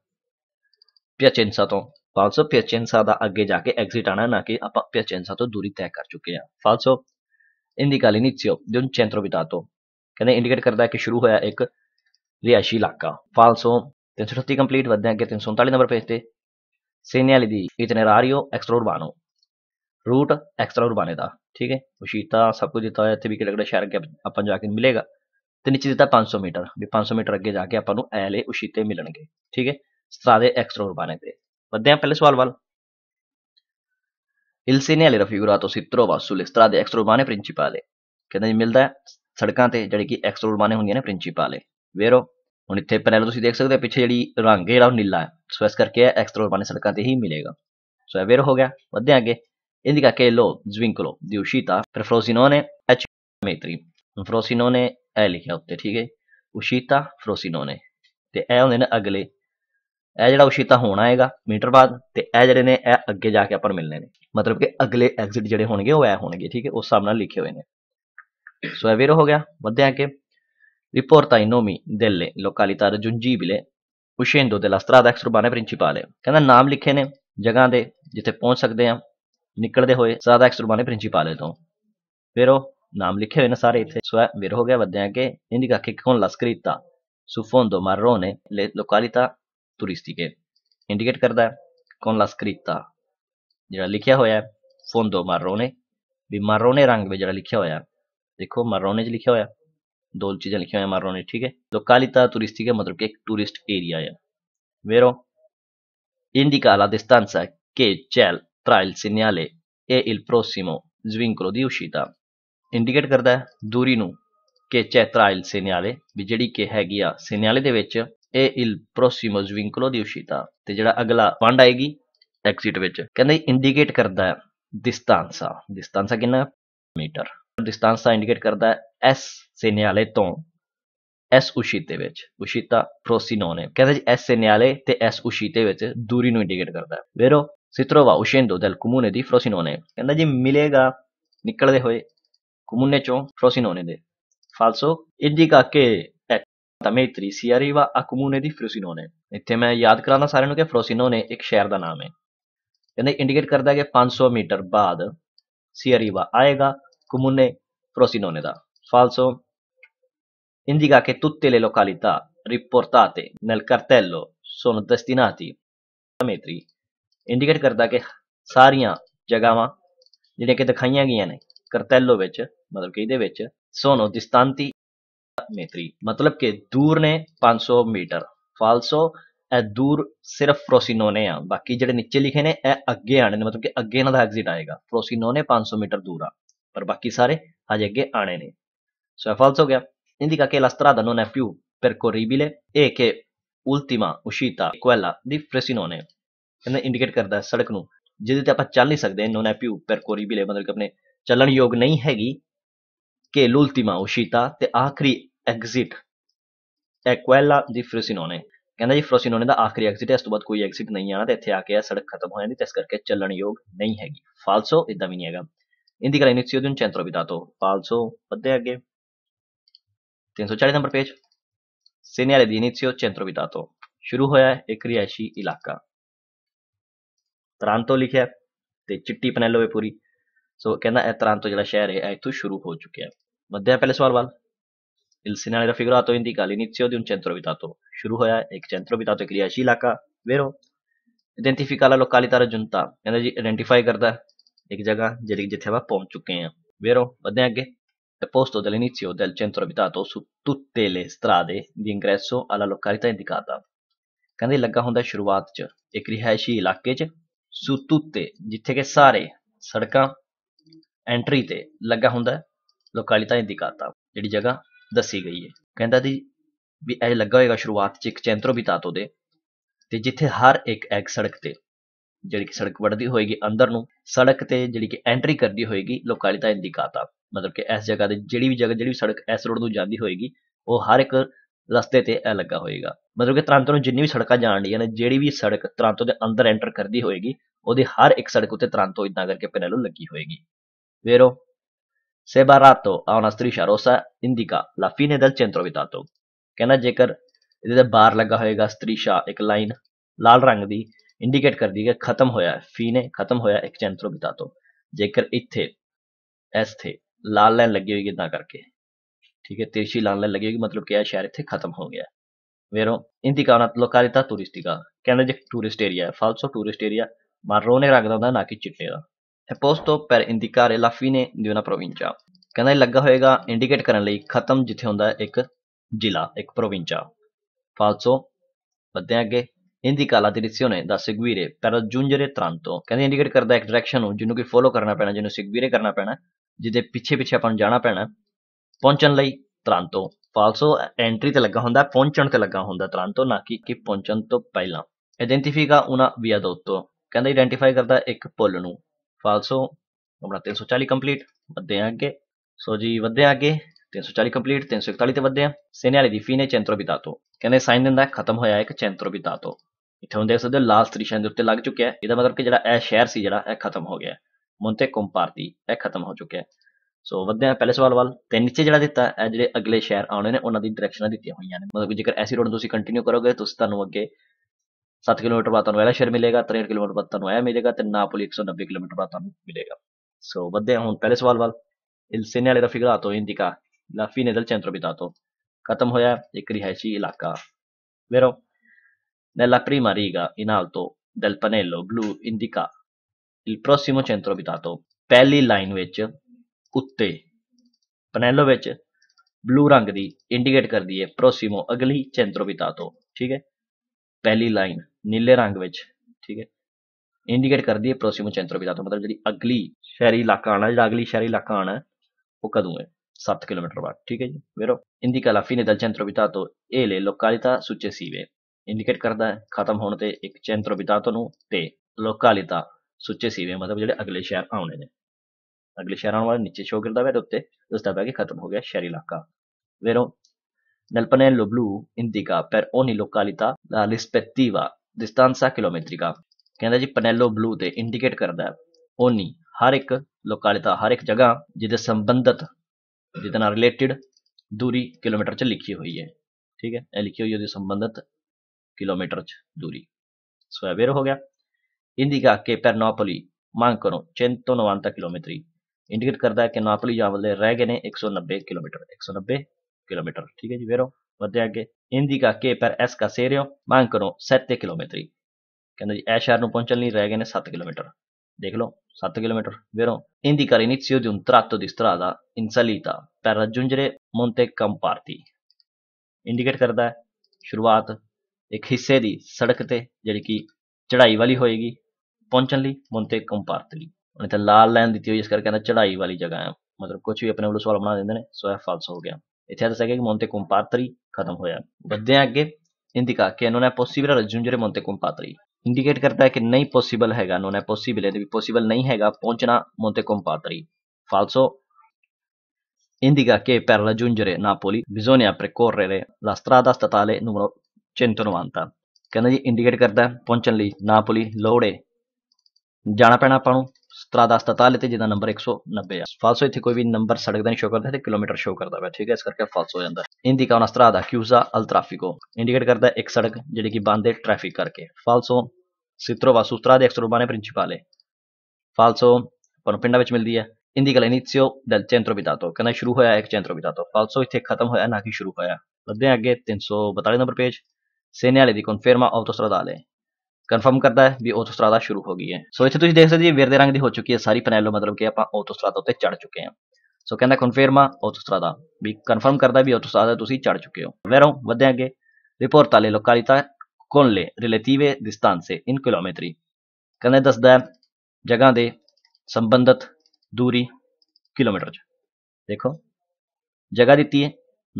Piacenza. Falso Piacenza da agge Aggeja che exitana che Piacenza duri te Carciuccheo. Falso indica l'inizio di un centro abitato. Che ne indica ricordare che Shuruhe è ec- Riesci l'H. Falso. 336 complete ਵੱਧਦੇ ਅੱਗੇ 339 number page ਤੇ ਸੇਨਿਆਲੀ ਦੀ ਰਾਰੀਓ ਐਕਸਟਰਾ ਉਰਬਾਨੋ route ਐਕਸਟਰਾ ਉਰਬਾਨੇ ਦਾ ਠੀਕ ਹੈ ਉਸ਼ੀਤਾ ਸਭ ਕੁਝ ਦਿੱਤਾ ਹੋਇਆ ਇੱਥੇ ਵੀ ਕਿ ਲੱਗਦਾ ਸ਼ਹਿਰ ਅੱਗੇ ਆਪਾਂ ਜਾ ਕੇ ਮਿਲੇਗਾ ਤੇ ਨੀਚੇ ਦਿੱਤਾ 500 ਮੀਟਰ ਵੀ 500 ਮੀਟਰ ਅੱਗੇ ਜਾ ਕੇ ਆਪਾਂ ਨੂੰ ਐਲੇ ਉਸ਼ੀਤੇ ਮਿਲਣਗੇ ਠੀਕ ਹੈ ਸਾਰੇ ਐਕਸਟਰਾ ਉਰਬਾਨੇ ਤੇ ਵੱਧਦੇ ਆ ਪਹਿਲੇ ਸਵਾਲ ਵੱਲ Il segnale raffigurato si trova sulle strade extraurbane ਪ੍ਰਿੰਸੀਪਾਲੇ ਕਹਿੰਦਾ ਜੀ ਮਿਲਦਾ ਸੜਕਾਂ ਤੇ ਜਿਹੜੀ ਕਿ ਐਕਸਟਰਾ ਉਰਬਾਨੇ ਹੁੰਦੀਆਂ ਨੇ ਪ੍ਰਿੰਸੀਪਾਲੇ ਵੇਰੋ ਹੁਣ ਇੱਥੇ ਪੈਨਲ ਤੁਸੀਂ ਦੇਖ ਸਕਦੇ ਹੋ ਪਿੱਛੇ ਜਿਹੜੀ ਰੰਗ ਜਿਹੜਾ ਉਹ ਨੀਲਾ ਹੈ ਸੋ ਇਸ ਕਰਕੇ ਇਹ ਐਕਸਟਰਾ ਪਾਣੀ ਸੜਕਾਂ ਤੇ ਹੀ ਮਿਲੇਗਾ ਸੋ ਅਵੇਅਰ ਹੋ ਗਿਆ ਵਧਦੇ ਅੱਗੇ ਇਹਦੀ ਕੇ ਲੋ ਜ਼ਵਿੰਕਲੋ ਦਿਉਸ਼ੀਤਾ ਉਸ਼ੀਤਾ ਨੇ ਐਚ ਮੇਤਰੀ ਫਰੋਸੀਨੋ ਨੇ ਇਹ ਲਿਖਿਆ ਉੱਤੇ ਠੀਕ ਹੈ ਉਸ਼ੀਤਾ ਫਰੋਸੀਨੋ ਨੇ ਤੇ ਇਹ ਹੁੰਦੇ ਨੇ ਅਗਲੇ ਇਹ ਜਿਹੜਾ ਉਸ਼ੀਤਾ ਹੋਣਾ ਆਏਗਾ ਮੀਟਰ ਬਾਅਦ ਤੇ ਇਹ ਜਿਹੜੇ ਨੇ ਇਹ ਅੱਗੇ ਜਾ ਕੇ ਆਪਾਂ ਮਿਲਨੇ ਨੇ ਮਤਲਬ ਕਿ ਅਗਲੇ ਐਗਜ਼ਿਟ ਜਿਹੜੇ ਹੋਣਗੇ ਉਹ ਐ ਹੋਣਗੇ ਠੀਕ ਹੈ ਉਸ ਹਿਸਾਬ ਨਾਲ ਲਿਖੇ ਹੋਏ ਨੇ ਸੋ ਅਵੇਅਰ ਹੋ ਗਿਆ ਵਧਦੇ ਅੱਗੇ Riporta i nomi delle località raggiungibile uscendo dalla strada extraurbana principale ਕਹਿੰਦਾ ਨਾਮ ਲਿਖੇ ਨੇ ਜਗ੍ਹਾ ਦੇ ਜਿੱਥੇ ਪਹੁੰਚ ਸਕਦੇ ਆ ਨਿਕਲਦੇ ਹੋਏ strada extraurbana principale Però ਫਿਰ ਉਹ ਨਾਮ ਲਿਖੇ ਹੋਏ ਨੇ ਸਾਰੇ ਇੱਥੇ ਸਵੈ ਹੋ ਗਿਆ che indica che con la scritta su fondo marrone le località turistiche indicate Karda ਹੈ con la scritta ਜਿਹੜਾ ਲਿਖਿਆ fondo marrone vi marrone rang ਵਿੱਚ ਜਿਹੜਾ ਲਿਖਿਆ ਹੋਇਆ ਦੇਖੋ marrone 'ਚ ਲਿਖਿਆ ਹੋਇਆ दो चीज़ें लिखी हुई हैं मारोनी ठीक है तो कालिता तुरिस्ती का मतलब कि एक टूरिस्ट एरिया है वेरो indica la distanza che c'è tra il segnale e il prossimo svincolo di uscita indicate ਕਰਦਾ ਹੈ ਦੂਰੀ ਨੂੰ ਕਿ c'è tra il segnale ਵੀ ਜਿਹੜੀ ਕਿ ਹੈਗੀ ਆ ਸਿਗਨਲੇ ਦੇ ਵਿੱਚ e il prossimo svincolo di uscita ਤੇ ਜਿਹੜਾ ਅਗਲਾ ਵੰਡ ਆਏਗੀ ਐਗਜ਼ਿਟ ਵਿੱਚ ਕਹਿੰਦੇ ਇੰਡੀਕੇਟ ਕਰਦਾ ਹੈ distanza distanza ਕਿੰਨਾ ਮੀਟਰ ਦਾ ਇੰਡੀਕੇਟ ਕਰਦਾ ਹੈ ਐਸ ਸੇ ਨਿਆਲੇ ਤੋਂ ਐਸ ਉਸ਼ੀ ਵਿੱਚ ਉਸ਼ੀਤਾ ਪ੍ਰੋਸੀਨੋਨ ਹੈ ਕਹਿੰਦਾ ਜੀ ਐਸ ਸੇਨਿਆਲੇ ਤੇ ਐਸ ਉਸ਼ੀ ਵਿੱਚ ਦੂਰੀ ਨੂੰ ਇੰਡੀਕੇਟ ਕਰਦਾ ਹੈ ਵੇਰੋ ਸਿਤਰੋਵਾ ਉਸ਼ੇਂਦੋ ਦਲ ਕਮੂਨੇ ਦੀ ਪ੍ਰੋਸੀਨੋਨ ਹੈ ਕਹਿੰਦਾ ਜੀ ਮਿਲੇਗਾ ਨਿਕਲਦੇ ਹੋਏ ਕਮੂਨੇ ਚੋਂ ਪ੍ਰੋਸੀਨੋਨ ਦੇ ਫਾਲਸੋ ਇੰਡੀਕਾ ਕੇ ਤਮੇਤਰੀ ਆ ਕਮੂਨੇ ਦੀ ਫਰੋਸੀਨੋਨੇ ਹੈ ਇੱਥੇ ਮੈਂ ਯਾਦ ਕਰਾਉਣਾ ਸਾਰਿਆਂ ਨੂੰ ਕਿ ਫਰੋਸੀਨੋਨੇ ਇੱਕ ਸ਼ਹਿਰ ਦਾ ਨਾਮ ਹੈ ਕਹਿੰਦੇ ਇੰਡੀਕੇਟ ਕਰਦਾ ਹੈ ਕਿ 500 ਮੀਟਰ ਬਾਅਦ ਸਿਆਰੀਵਾ ਆਏਗਾ Comune Frosinone da Falso indica che tutte le località riportate nel cartello sono destinati a metri indicate ਕਰਦਾ ਕਿ ਸਾਰੀਆਂ ਜਗ੍ਹਾਵਾਂ ਜਿਹੜੀਆਂ ਕਿ ਦਿਖਾਈਆਂ ਗਈਆਂ ਨੇ ਕਰਤੈਲੋ ਵਿੱਚ ਮਤਲਬ ਕਿ ਇਹਦੇ ਵਿੱਚ ਸੋਨੋ ਦਿਸਤਾਂਤੀ ਮੇਤਰੀ ਮਤਲਬ ਕਿ ਦੂਰ ਨੇ 500 ਮੀਟਰ ਫਾਲਸੋ ਇਹ ਦੂਰ ਸਿਰਫ ਫਰੋਸੀਨੋਨੇ ਆ ਬਾਕੀ ਜਿਹੜੇ ਨੀਚੇ ਲਿਖੇ ਨੇ ਇਹ ਅੱਗੇ ਆਣੇ ਨੇ ਮਤਲਬ ਕਿ ਅੱਗੇ ਇਹਨਾਂ ਦਾ ਐਗਜ਼ਿਟ ਆਏਗਾ ਫਰੋਸੀਨੋਨੇ 500 ਮੀਟਰ ਦੂਰ ਆ और बाकी सारे हजेगे आने ने सो so, falso हो गया ਕੇ che la ਨੋਨ non ਪਿਊ più ਏ ਕੇ che ਉਸ਼ੀਤਾ ਕੁਐਲਾ ਦੀ di Fresinone ਇਹਨੇ ਇੰਡੀਕੇਟ ਕਰਦਾ ਹੈ ਸੜਕ ਨੂੰ ਜਿਹਦੇ ਤੇ ਆਪਾਂ ਚੱਲ ਨਹੀਂ ਸਕਦੇ ਨੋਨ ਹੈ ਪਿਊ ਪਰਕੋਰੀਬਿਲੇ ਮਤਲਬ ਕਿ ਆਪਣੇ ਚੱਲਣ ਯੋਗ ਨਹੀਂ ਹੈਗੀ ਕਿ ਲੁਲਤੀਮਾ ਉਸ਼ੀਤਾ ਤੇ ਆਖਰੀ ਐਗਜ਼ਿਟ ਐ ਕੁਐਲਾ ਦੀ ਫ੍ਰੋਸਿਨੋਨੇ ਕਹਿੰਦਾ ਜੀ ਫ੍ਰੋਸਿਨੋਨੇ ਦਾ ਆਖਰੀ ਐਗਜ਼ਿਟ ਹੈ ਇਸ ਤੋਂ ਬਾਅਦ ਕੋਈ ਐਗਜ਼ਿਟ ਨਹੀਂ ਆਣਾ ਤੇ ਇੱਥੇ ਆ ਕੇ ਇਹ ਸੜਕ ਖਤਮ ਹੋ ਜਾਂਦੀ ਤੇ ਇਸ ਕਰਕੇ ਚੱਲਣ ਯੋਗ ਨਹੀਂ ਹੈਗੀ ਫਾਲਸੋ ਇਦਾਂ ਵੀ ਨਹੀਂ ਹੈਗਾ indica l'inizio di un centro abitato. Falso. anche 340 number page. Segnale di inizio centro abitato. shuru Shuruhoya ek Kriyashi Ilaka. Taranto likhe. Te chitti panello ve puri. So, kenda è Taranto jada shehar e tu shuru ho chukhe. Maddeha sawal wal Il segnale to indica l'inizio di un centro abitato. shuru Shuruhoya ek centro abitato e Kriyashi Ilaka. Vero? Identifica la località raggiunta. Identify hai ਇੱਕ ਜਗ੍ਹਾ ਜਿਹੜੀ ਜਿੱਥੇ ਆਪਾਂ ਪਹੁੰਚ ਚੁੱਕੇ ਹਾਂ ਵੇਰੋ ਵਧਦੇ ਅੱਗੇ ਤੇ deposto dall'inizio del centro abitato su tutte le strade ਦੀ ਇੰਗਰੈਸੋ alla località indicata ਕਹਿੰਦੇ ਲੱਗਾ ਹੁੰਦਾ ਸ਼ੁਰੂਆਤ ਚ ਇੱਕ ਰਿਹਾਇਸ਼ੀ ਇਲਾਕੇ ਚ ਸੁ ਤੁੱਤੇ ਜਿੱਥੇ ਕੇ ਸਾਰੇ ਸੜਕਾਂ ਐਂਟਰੀ ਤੇ ਲੱਗਾ ਹੁੰਦਾ ਲੋਕਾਲਿਤਾ ਤਾਂ ਜਿਹੜੀ ਜਗ੍ਹਾ ਦੱਸੀ ਗਈ ਹੈ ਕਹਿੰਦਾ ਦੀ ਵੀ ਇਹ ਲੱਗਾ ਹੋਏਗਾ ਸ਼ੁਰੂਆਤ ਚ ਇੱਕ ਚੈਂਟਰੋ ਵੀ ਦੇ ਤੇ ਜਿੱਥੇ ਹਰ ਇੱਕ ਐਕ ਸੜਕ ਤੇ ਜਿਹੜੀ ਕਿ ਸੜਕ ਵੱਢਦੀ ਹੋਏਗੀ ਅੰਦਰ ਨੂੰ ਸੜਕ ਤੇ ਜਿਹੜੀ ਕਿ ਐਂਟਰੀ ਕਰਦੀ ਹੋਏਗੀ ਲੋਕਾਲਿਤਾ ਇੰਦਿਕਾਤਾ ਮਤਲਬ ਕਿ ਇਸ ਜਗ੍ਹਾ ਦੇ ਜਿਹੜੀ ਵੀ ਜਗ੍ਹਾ ਜਿਹੜੀ ਵੀ ਸੜਕ ਇਸ ਰੋਡ ਨੂੰ ਜਾਂਦੀ ਹੋਏਗੀ ਉਹ ਹਰ ਇੱਕ ਰਸਤੇ ਤੇ ਇਹ ਲੱਗਾ ਹੋਏਗਾ ਮਤਲਬ ਕਿ ਤਰਾਂਤੋ ਨੂੰ ਜਿੰਨੀ ਵੀ ਸੜਕਾਂ ਜਾਣ ਨੇ ਜਿਹੜੀ ਵੀ ਸੜਕ ਤਰਾਂਤੋ ਦੇ ਅੰਦਰ ਐਂਟਰ ਕਰਦੀ ਹੋਏਗੀ ਉਹਦੇ ਹਰ ਇੱਕ ਸੜਕ ਉੱਤੇ ਤਰਾਂਤੋ ਇਦਾਂ ਕਰਕੇ ਪੈਨਲ ਲੱਗੀ ਹੋਏਗੀ ਵੇਰੋ ਸੇਬਾਰਾਤੋ ਆਉਣਾ ਸਤਰੀ ਸ਼ਾਰੋਸਾ rosa indica la fine del centro ਕਹਿੰਦਾ ਜੇਕਰ ਇਹਦੇ ਤੇ ਬਾਰ ਲੱਗਾ ਹੋਏਗਾ ਸ਼ਾ ਇੱਕ ਲਾਈਨ ਲਾਲ ਰੰਗ ਦੀ ਇੰਡੀਕੇਟ ਕਰਦੀ ਹੈ ਖਤਮ ਹੋਇਆ ਹੈ ਫੀ ਨੇ ਖਤਮ ਹੋਇਆ ਇੱਕ ਚੰਤਰੋ ਬਿਤਾ ਤੋਂ ਜੇਕਰ ਇੱਥੇ ਐਸ ਤੇ ਲਾਲ ਲਾਈਨ ਲੱਗੀ ਹੋਈ ਇਦਾਂ ਕਰਕੇ ਠੀਕ ਹੈ ਲਾਈਨ ਲੱਗੀ ਹੋਈ ਮਤਲਬ ਕਿ ਇਹ ਸ਼ਹਿਰ ਇੱਥੇ ਖਤਮ ਹੋ ਗਿਆ ਵੇਰੋ ਇੰਦੀ ਕਾਰਨਤ वेरो ਟੂਰਿਸਟਿਕਾ ਕਹਿੰਦੇ ਜੇ ਟੂਰਿਸਟ ਏਰੀਆ ਹੈ ਫਾਲਸੋ ਟੂਰਿਸਟ ਏਰੀਆ एरिया ਨੇ ਰੱਖਦਾ ਹੁੰਦਾ ਨਾ ਕਿ ਚਿੱਟੇ ਦਾ ਐਪੋਸਟੋ ਪਰ ਇੰਦਿਕਾਰੇ ਲਾਫੀਨੇ ਦਿਉਨਾ ਪ੍ਰੋਵਿੰਚਾ ਕਹਿੰਦਾ ਇਹ ਲੱਗਾ ਹੋਏਗਾ ਇੰਡੀਕੇਟ ਕਰਨ ਲਈ ਖਤਮ ਜਿੱਥੇ ਹੁੰਦਾ ਇੱਕ ਜ਼ਿਲ੍ਹਾ ਇੱਕ ਪ੍ਰੋਵਿੰਚਾ ਫਾਲਸੋ ਵੱਧਿਆ ਅੱਗੇ indica la direzione ਦਾ seguire ਪਰ ਜੁੰਜਰੇ ਤਰੰਤੋ ਕਹਿੰਦੇ ਇੰਡੀਕੇਟ ਕਰਦਾ ਇੱਕ ਡਾਇਰੈਕਸ਼ਨ ਨੂੰ ਜਿਹਨੂੰ ਕਿ ਫੋਲੋ ਕਰਨਾ ਪੈਣਾ ਜਿਹਨੂੰ ਸਿਗਵੀਰੇ ਕਰਨਾ ਪੈਣਾ ਜਿਹਦੇ ਪਿੱਛੇ ਪਿੱਛੇ ਆਪਾਂ ਨੂੰ ਜਾਣਾ ਪੈਣਾ ਪਹੁੰਚਣ ਲਈ ਤਰੰਤੋ ਫਾਲਸੋ ਐਂਟਰੀ ਤੇ ਲੱਗਾ ਹੁੰਦਾ ਪਹੁੰਚਣ ਤੇ ਲੱਗਾ ਹੁੰਦਾ ਤਰੰਤੋ ਨਾ ਕਿ ਕਿ ਪਹੁੰਚਣ ਤੋਂ ਪਹਿਲਾਂ ਆਇਡੈਂਟੀਫਿਕਾ ਉਹਨਾਂ ਵਿਆਦੋਤੋ ਕਹਿੰਦਾ ਆਇਡੈਂਟੀਫਾਈ ਕਰਦਾ ਇੱਕ ਪੁੱਲ ਨੂੰ ਫਾਲਸੋ ਆਪਣਾ 340 ਕੰਪਲੀਟ ਵੱਧਿਆ ਅੱਗੇ ਸੋ ਜੀ ਵੱਧਿਆ ਅੱਗੇ 340 ਕੰਪਲੀਟ 341 ਤੇ ਵੱਧਿਆ ਸੇਨੇ ਵਾਲੀ ਦੀ ਫੀਨੇ ਚੈਂਟਰੋ ਬਿਤਾਤੋ ਕਹਿੰਦੇ ਸਾਈਨ ਦਿੰਦਾ ਖਤਮ ਹੋਇਆ ਇੱਕ ਚੈਂਤਰੋ ਵੀ ਦਾਤੋ ਇੱਥੇ ਹੁਣ ਦੇਖ ਸਕਦੇ ਹੋ ਦੇ ਉੱਤੇ ਲੱਗ ਚੁੱਕਿਆ ਹੈ ਇਹਦਾ ਮਤਲਬ ਕਿ ਜਿਹੜਾ ਇਹ ਸ਼ਹਿਰ ਸੀ ਜਿਹੜਾ ਇਹ ਖਤਮ ਹੋ ਗਿਆ ਮੁੰਤੇ ਕੁੰਪਾਰਤੀ ਇਹ ਖਤਮ ਹੋ ਚੁੱਕਿਆ ਸੋ ਵਧਿਆ ਪਹਿਲੇ ਸਵਾਲ ਵੱਲ ਤੇ ਨੀਚੇ ਜਿਹੜਾ ਦਿੱਤਾ ਹੈ ਜਿਹੜੇ ਅਗਲੇ ਸ਼ਹਿਰ ਆਉਣੇ ਨੇ ਉਹਨਾਂ ਦੀ ਡਾਇਰੈਕਸ਼ਨਾਂ ਦਿੱਤੀਆਂ ਹੋਈਆਂ ਨੇ ਮਤਲਬ ਜੇਕਰ ਐਸੀ ਰੋਡ ਤੁਸੀਂ ਕੰਟੀਨਿਊ ਕਰੋਗੇ ਤੁਸੀਂ ਤੁਹਾਨੂੰ ਅੱਗੇ 7 ਕਿਲੋਮੀਟਰ ਬਾਅਦ ਤੁਹਾਨੂੰ ਇਹ ਸ਼ਹਿਰ ਮਿਲੇਗਾ 63 ਕਿਲੋਮੀਟਰ ਬਾਅਦ ਤੁਹਾਨੂੰ ਇਹ ਮਿਲੇਗਾ ਤੇ ਨਾਪੋਲੀ 190 ਕਿਲੋਮੀਟਰ ਬਾਅਦ ਤੁਹਾਨੂੰ ਮਿਲੇਗਾ ਸੋ ਵਧਿਆ ਹੁਣ ਪਹਿਲੇ ਸਵਾਲ ਵੱਲ il segnale raffigurato indica la Dal del ਵੀ ਦਾਤੋ ਖਤਮ ਹੋਇਆ ਇੱਕ ਰਿਹਾਇਸ਼ੀ ਇਲਾਕਾ Vero? ਨੈਲਾ ਪ੍ਰੀਮਾ ਰੀਗਾ ਇਨ ਆਲਟੋ del ਪਨੇਲੋ ਬਲੂ indica ਇਲ ਪ੍ਰੋਸੀਮੋ centro ਬਿਤਾਤੋ ਪਹਿਲੀ ਲਾਈਨ ਵਿੱਚ ਉੱਤੇ ਪਨੇਲੋ ਵਿੱਚ ਬਲੂ ਰੰਗ ਦੀ ਇੰਡੀਕੇਟ ਕਰਦੀ ਹੈ ਪ੍ਰੋਸੀਮੋ ਅਗਲੀ ਚੈਂਟਰੋ ਬਿਤਾਤੋ ਠੀਕ ਹੈ ਪਹਿਲੀ ਲਾਈਨ ਨੀਲੇ ਰੰਗ ਵਿੱਚ ਠੀਕ ਹੈ ਇੰਡੀਕੇਟ ਕਰਦੀ ਹੈ ਪ੍ਰੋਸੀਮੋ ਚੈਂਟਰੋ ਬਿਤਾਤੋ ਮਤਲਬ ਜਿਹੜੀ ਅਗਲੀ ਸ਼ਹਿਰੀ ਇਲਾਕਾ ਆਣਾ ਜਿਹੜਾ ਅਗਲੀ ਸ਼ਹਿਰੀ ਇਲਾਕਾ ਆਣਾ ਉਹ ਕਦੋਂ ਹੈ 7 km ਠੀਕ ਹੈ ਜੀ vero indica la fine del centro abitato e le località successive indicate ਕਰਦਾ ਹੈ ਖਤਮ ਹੋਣ ਤੇ ਇੱਕ centro abitato ਨੂੰ ਤੇ località successive ਮਤਲਬ ਜਿਹੜੇ ਅਗਲੇ ਸ਼ਹਿਰ ਆਉਣੇ ਨੇ ਅਗਲੇ ਸ਼ਹਿਰਾਂ ਵਾਲਾ ਨੀਚੇ ਸ਼ੋ ਕਰਦਾ ਹੈ ਤੇ ਉੱਤੇ ਦੱਸਦਾ ਹੈ ਕਿ ਖਤਮ ਹੋ ਗਿਆ ਸ਼ਹਿਰ ਇਲਾਕਾ vero nel pannello blu indica per ogni località la rispettiva distanza chilometrica ਕਹਿੰਦਾ ਜੀ ਪਨੈਲੋ ਬਲੂ ਤੇ ਇੰਡੀਕੇਟ ਕਰਦਾ ਹੈ ਓਨੀ ਹਰ ਇੱਕ ਲੋਕਾਲਿਤਾ ਹਰ ਇੱਕ ਜਗ੍ਹਾ ਜਿਹਦੇ ਸੰਬੰਧਤ ਜਿਹਦੇ ਨਾਲ ਰਿਲੇਟਡ ਦੂਰੀ ਕਿਲੋਮੀਟਰ ਚ ਲਿਖੀ ਹੋਈ ਹੈ ਠੀਕ ਹੈ ਇਹ ਲਿਖੀ ਹੋਈ ਹੈ ਉਹਦੀ ਸੰਬੰਧਿਤ ਕਿਲੋਮੀਟਰ ਚ ਦੂਰੀ ਸੋ ਅਵੇਰ ਹੋ ਗਿਆ ਇੰਡੀਕਾ ਕਿ ਪਰਨੋਪੋਲੀ ਮੰਗ ਕਰੋ 190 ਕਿਲੋਮੀਟਰ ਇੰਡੀਕੇਟ ਕਰਦਾ ਹੈ ਕਿ ਨੋਪੋਲੀ ਜਾਣ ਦੇ ਰਹਿ ਗਏ ਨੇ 190 ਕਿਲੋਮੀਟਰ 190 ਕਿਲੋਮੀਟਰ ਠੀਕ ਹੈ ਜੀ ਵੇਰੋ ਵਧਿਆ ਅੱਗੇ ਇੰਡੀਕਾ ਕਿ ਪਰ ਐਸ ਕਾ ਸੇਰਿਓ ਮੰਗ ਕਰੋ 7 ਕਿਲੋਮੀਟਰ ਕਹਿੰਦਾ ਜੀ ਇਹ ਸ਼ਹਿਰ ਨੂੰ ਪਹੁੰਚਣ ਲਈ ਰਹਿ ਗਏ ਨੇ 7 ਕਿਲੋਮੀਟਰ ਦੇਖ ਲਓ 7 km, vero? Indica l'inizio di un tratto ਦੀ strada in salita per raggiungere Monte Camparti. Indicate ਕਰਦਾ ਹੈ ਸ਼ੁਰੂਆਤ ਇੱਕ ਹਿੱਸੇ ਦੀ ਸੜਕ ਤੇ ਜਿਹੜੀ ਕਿ ਚੜ੍ਹਾਈ ਵਾਲੀ ਹੋਏਗੀ ਪਹੁੰਚਣ ਲਈ ਮੋਂਟੇ ਕੰਪਾਰਤ ਲਈ ਉਹਨੇ ਤਾਂ ਲਾਲ ਲਾਈਨ ਦਿੱਤੀ ਹੋਈ ਇਸ ਕਰਕੇ ਕਹਿੰਦਾ ਚੜ੍ਹਾਈ ਵਾਲੀ ਜਗ੍ਹਾ ਹੈ ਮਤਲਬ ਕੁਝ ਵੀ ਆਪਣੇ ਵੱਲੋਂ ਸਵਾਲ ਬਣਾ ਦਿੰਦੇ ਨੇ ਸੋ ਇਹ ਫਾਲਸ ਹੋ ਗਿਆ ਇੱਥੇ ਦੱਸਿਆ ਗਿਆ ਕਿ ਮੋਂਟੇ ਕੰਪਾਰਤਰੀ ਖਤਮ ਹੋਇਆ ਵੱਧਦੇ ਅੱਗੇ ਇੰਦਿਕਾ ਕਿ ਇਹਨਾਂ ਨੇ ਪੋਸੀਬਲ ਰਜੂੰਜਰੇ ਮੋਂਟੇ ਕੰਪਾਰਤਰੀ ਇੰਡੀਕੇਟ ਕਰਦਾ ਹੈ ਕਿ ਨਹੀਂ ਪੋਸੀਬਲ ਹੈਗਾ ਨੋਨ ਹੈ ਪੋਸੀਬਲ ਹੈ ਵੀ ਪੋਸੀਬਲ ਨਹੀਂ ਹੈਗਾ ਪਹੁੰਚਣਾ ਮੋਂਤੇ ਕੰਪਾਤਰੀ ਫਾਲਸੋ indica che per raggiungere Napoli bisogna percorrere la strada statale numero 190 ਕਹਿੰਦਾ ਜੀ ਇੰਡੀਕੇਟ ਕਰਦਾ ਪਹੁੰਚਣ ਲਈ ਨਾਪੋਲੀ ਲੋੜੇ ਜਾਣਾ ਪੈਣਾ ਆਪਾਂ ਨੂੰ ਦਾ 171047 ਤੇ ਜਿਹਦਾ ਨੰਬਰ 190 ਆ ਫਾਲਸੋ ਇੱਥੇ ਕੋਈ ਵੀ ਨੰਬਰ ਸੜਕ ਦਾ ਨਹੀਂ ਸ਼ੋ ਕਰਦਾ ਤੇ ਕਿਲੋਮੀਟਰ ਸ਼ੋ ਕਰਦਾ ਹੈ ਠੀਕ ਹੈ ਇਸ ਕਰਕੇ ਫਾਲਸ ਹੋ ਜਾਂਦਾ ਇੰਡੀਕਾ ਉਹਨਾਂ ਦਾ ਕਿਊਜ਼ਾ ਅਲ ਟ੍ਰੈਫਿਕੋ ਇੰਡੀਕੇਟ ਕਰਦਾ ਇੱਕ ਸੜਕ ਜਿਹੜੀ ਕਿ ਬੰਦ ਹੈ ਟ੍ਰੈਫਿਕ ਕਰਕੇ ਫਾਲਸੋ ਸਿਤਰੋਵਾ ਸੁਸਤਰਾ ਦੇ ਐਕਸਟਰੋਬਾਨੇ ਪ੍ਰਿੰਸੀਪਾਲੇ ਫਾਲਸੋ ਪਰ ਪਿੰਡਾਂ ਵਿੱਚ ਮਿਲਦੀ ਹੈ ਇੰਦੀ ਕਲ ਇਨੀਸ਼ੀਓ ਦਲ ਚੈਂਟਰੋ ਬਿਦਾਤੋ ਕਹਿੰਦਾ ਸ਼ੁਰੂ ਹੋਇਆ ਇੱਕ ਚੈਂਟਰੋ ਬਿਦਾਤੋ ਫਾਲਸੋ ਇੱਥੇ ਖਤਮ ਹੋਇਆ ਨਾ ਕਿ ਸ਼ੁਰੂ ਹੋਇਆ ਵੱਧਦੇ ਅੱਗੇ 342 ਨੰਬਰ ਪੇਜ ਸੇਨੇ ਵਾਲੇ ਦੀ ਕਨਫਰਮਾ ਆਫ ਸਟਰਾਦਾਲੇ ਕਨਫਰਮ ਕਰਦਾ ਹੈ ਵੀ ਆਟੋਸਟ੍ਰਾਦਾ ਸ਼ੁਰੂ ਹੋ ਗਈ ਹੈ ਸੋ ਇੱਥੇ ਤੁਸੀਂ ਦੇਖ ਸਕਦੇ ਜੀ ਵਿਰਦੇ ਰੰਗ ਦੀ ਹੋ ਚੁੱਕੀ ਹੈ ਸਾਰੀ ਪੈਨੈਲੋ ਮਤਲਬ ਕਿ ਆਪਾਂ ਆਟੋਸਟ੍ਰਾਦਾ ਉੱਤੇ ਚੜ ਚੁੱਕੇ ਹਾਂ ਸੋ ਕਹਿੰਦਾ ਕਨਫਰਮਾ ਆਟੋਸਟ੍ਰਾਦਾ ਵੀ ਕਨਫਰਮ ਕਰਦਾ ਵੀ ਆਟੋਸਟ੍ਰਾਦਾ ਤੁਸੀਂ ਚੜ ਚੁੱਕੇ ਹੋ ਵੈਰੋਂ ਵਧਿਆ ਅੱਗੇ ਰਿਪੋਰਟਾਲੇ ਲੋਕਾਲਿਟਾ ਲੈ ਰਿਲੇਟਿਵੇ ਡਿਸਟੈਂਸੇ ਇਨ ਕਿਲੋਮੀਟਰੀ ਕਹਿੰਦਾ ਦੱਸਦਾ ਜਗ੍ਹਾ ਦੇ ਸੰਬੰਧਿਤ ਦੂਰੀ ਕਿਲੋਮੀਟਰ ਚ ਦੇਖੋ ਜਗ੍ਹਾ ਦਿੱਤੀ ਹੈ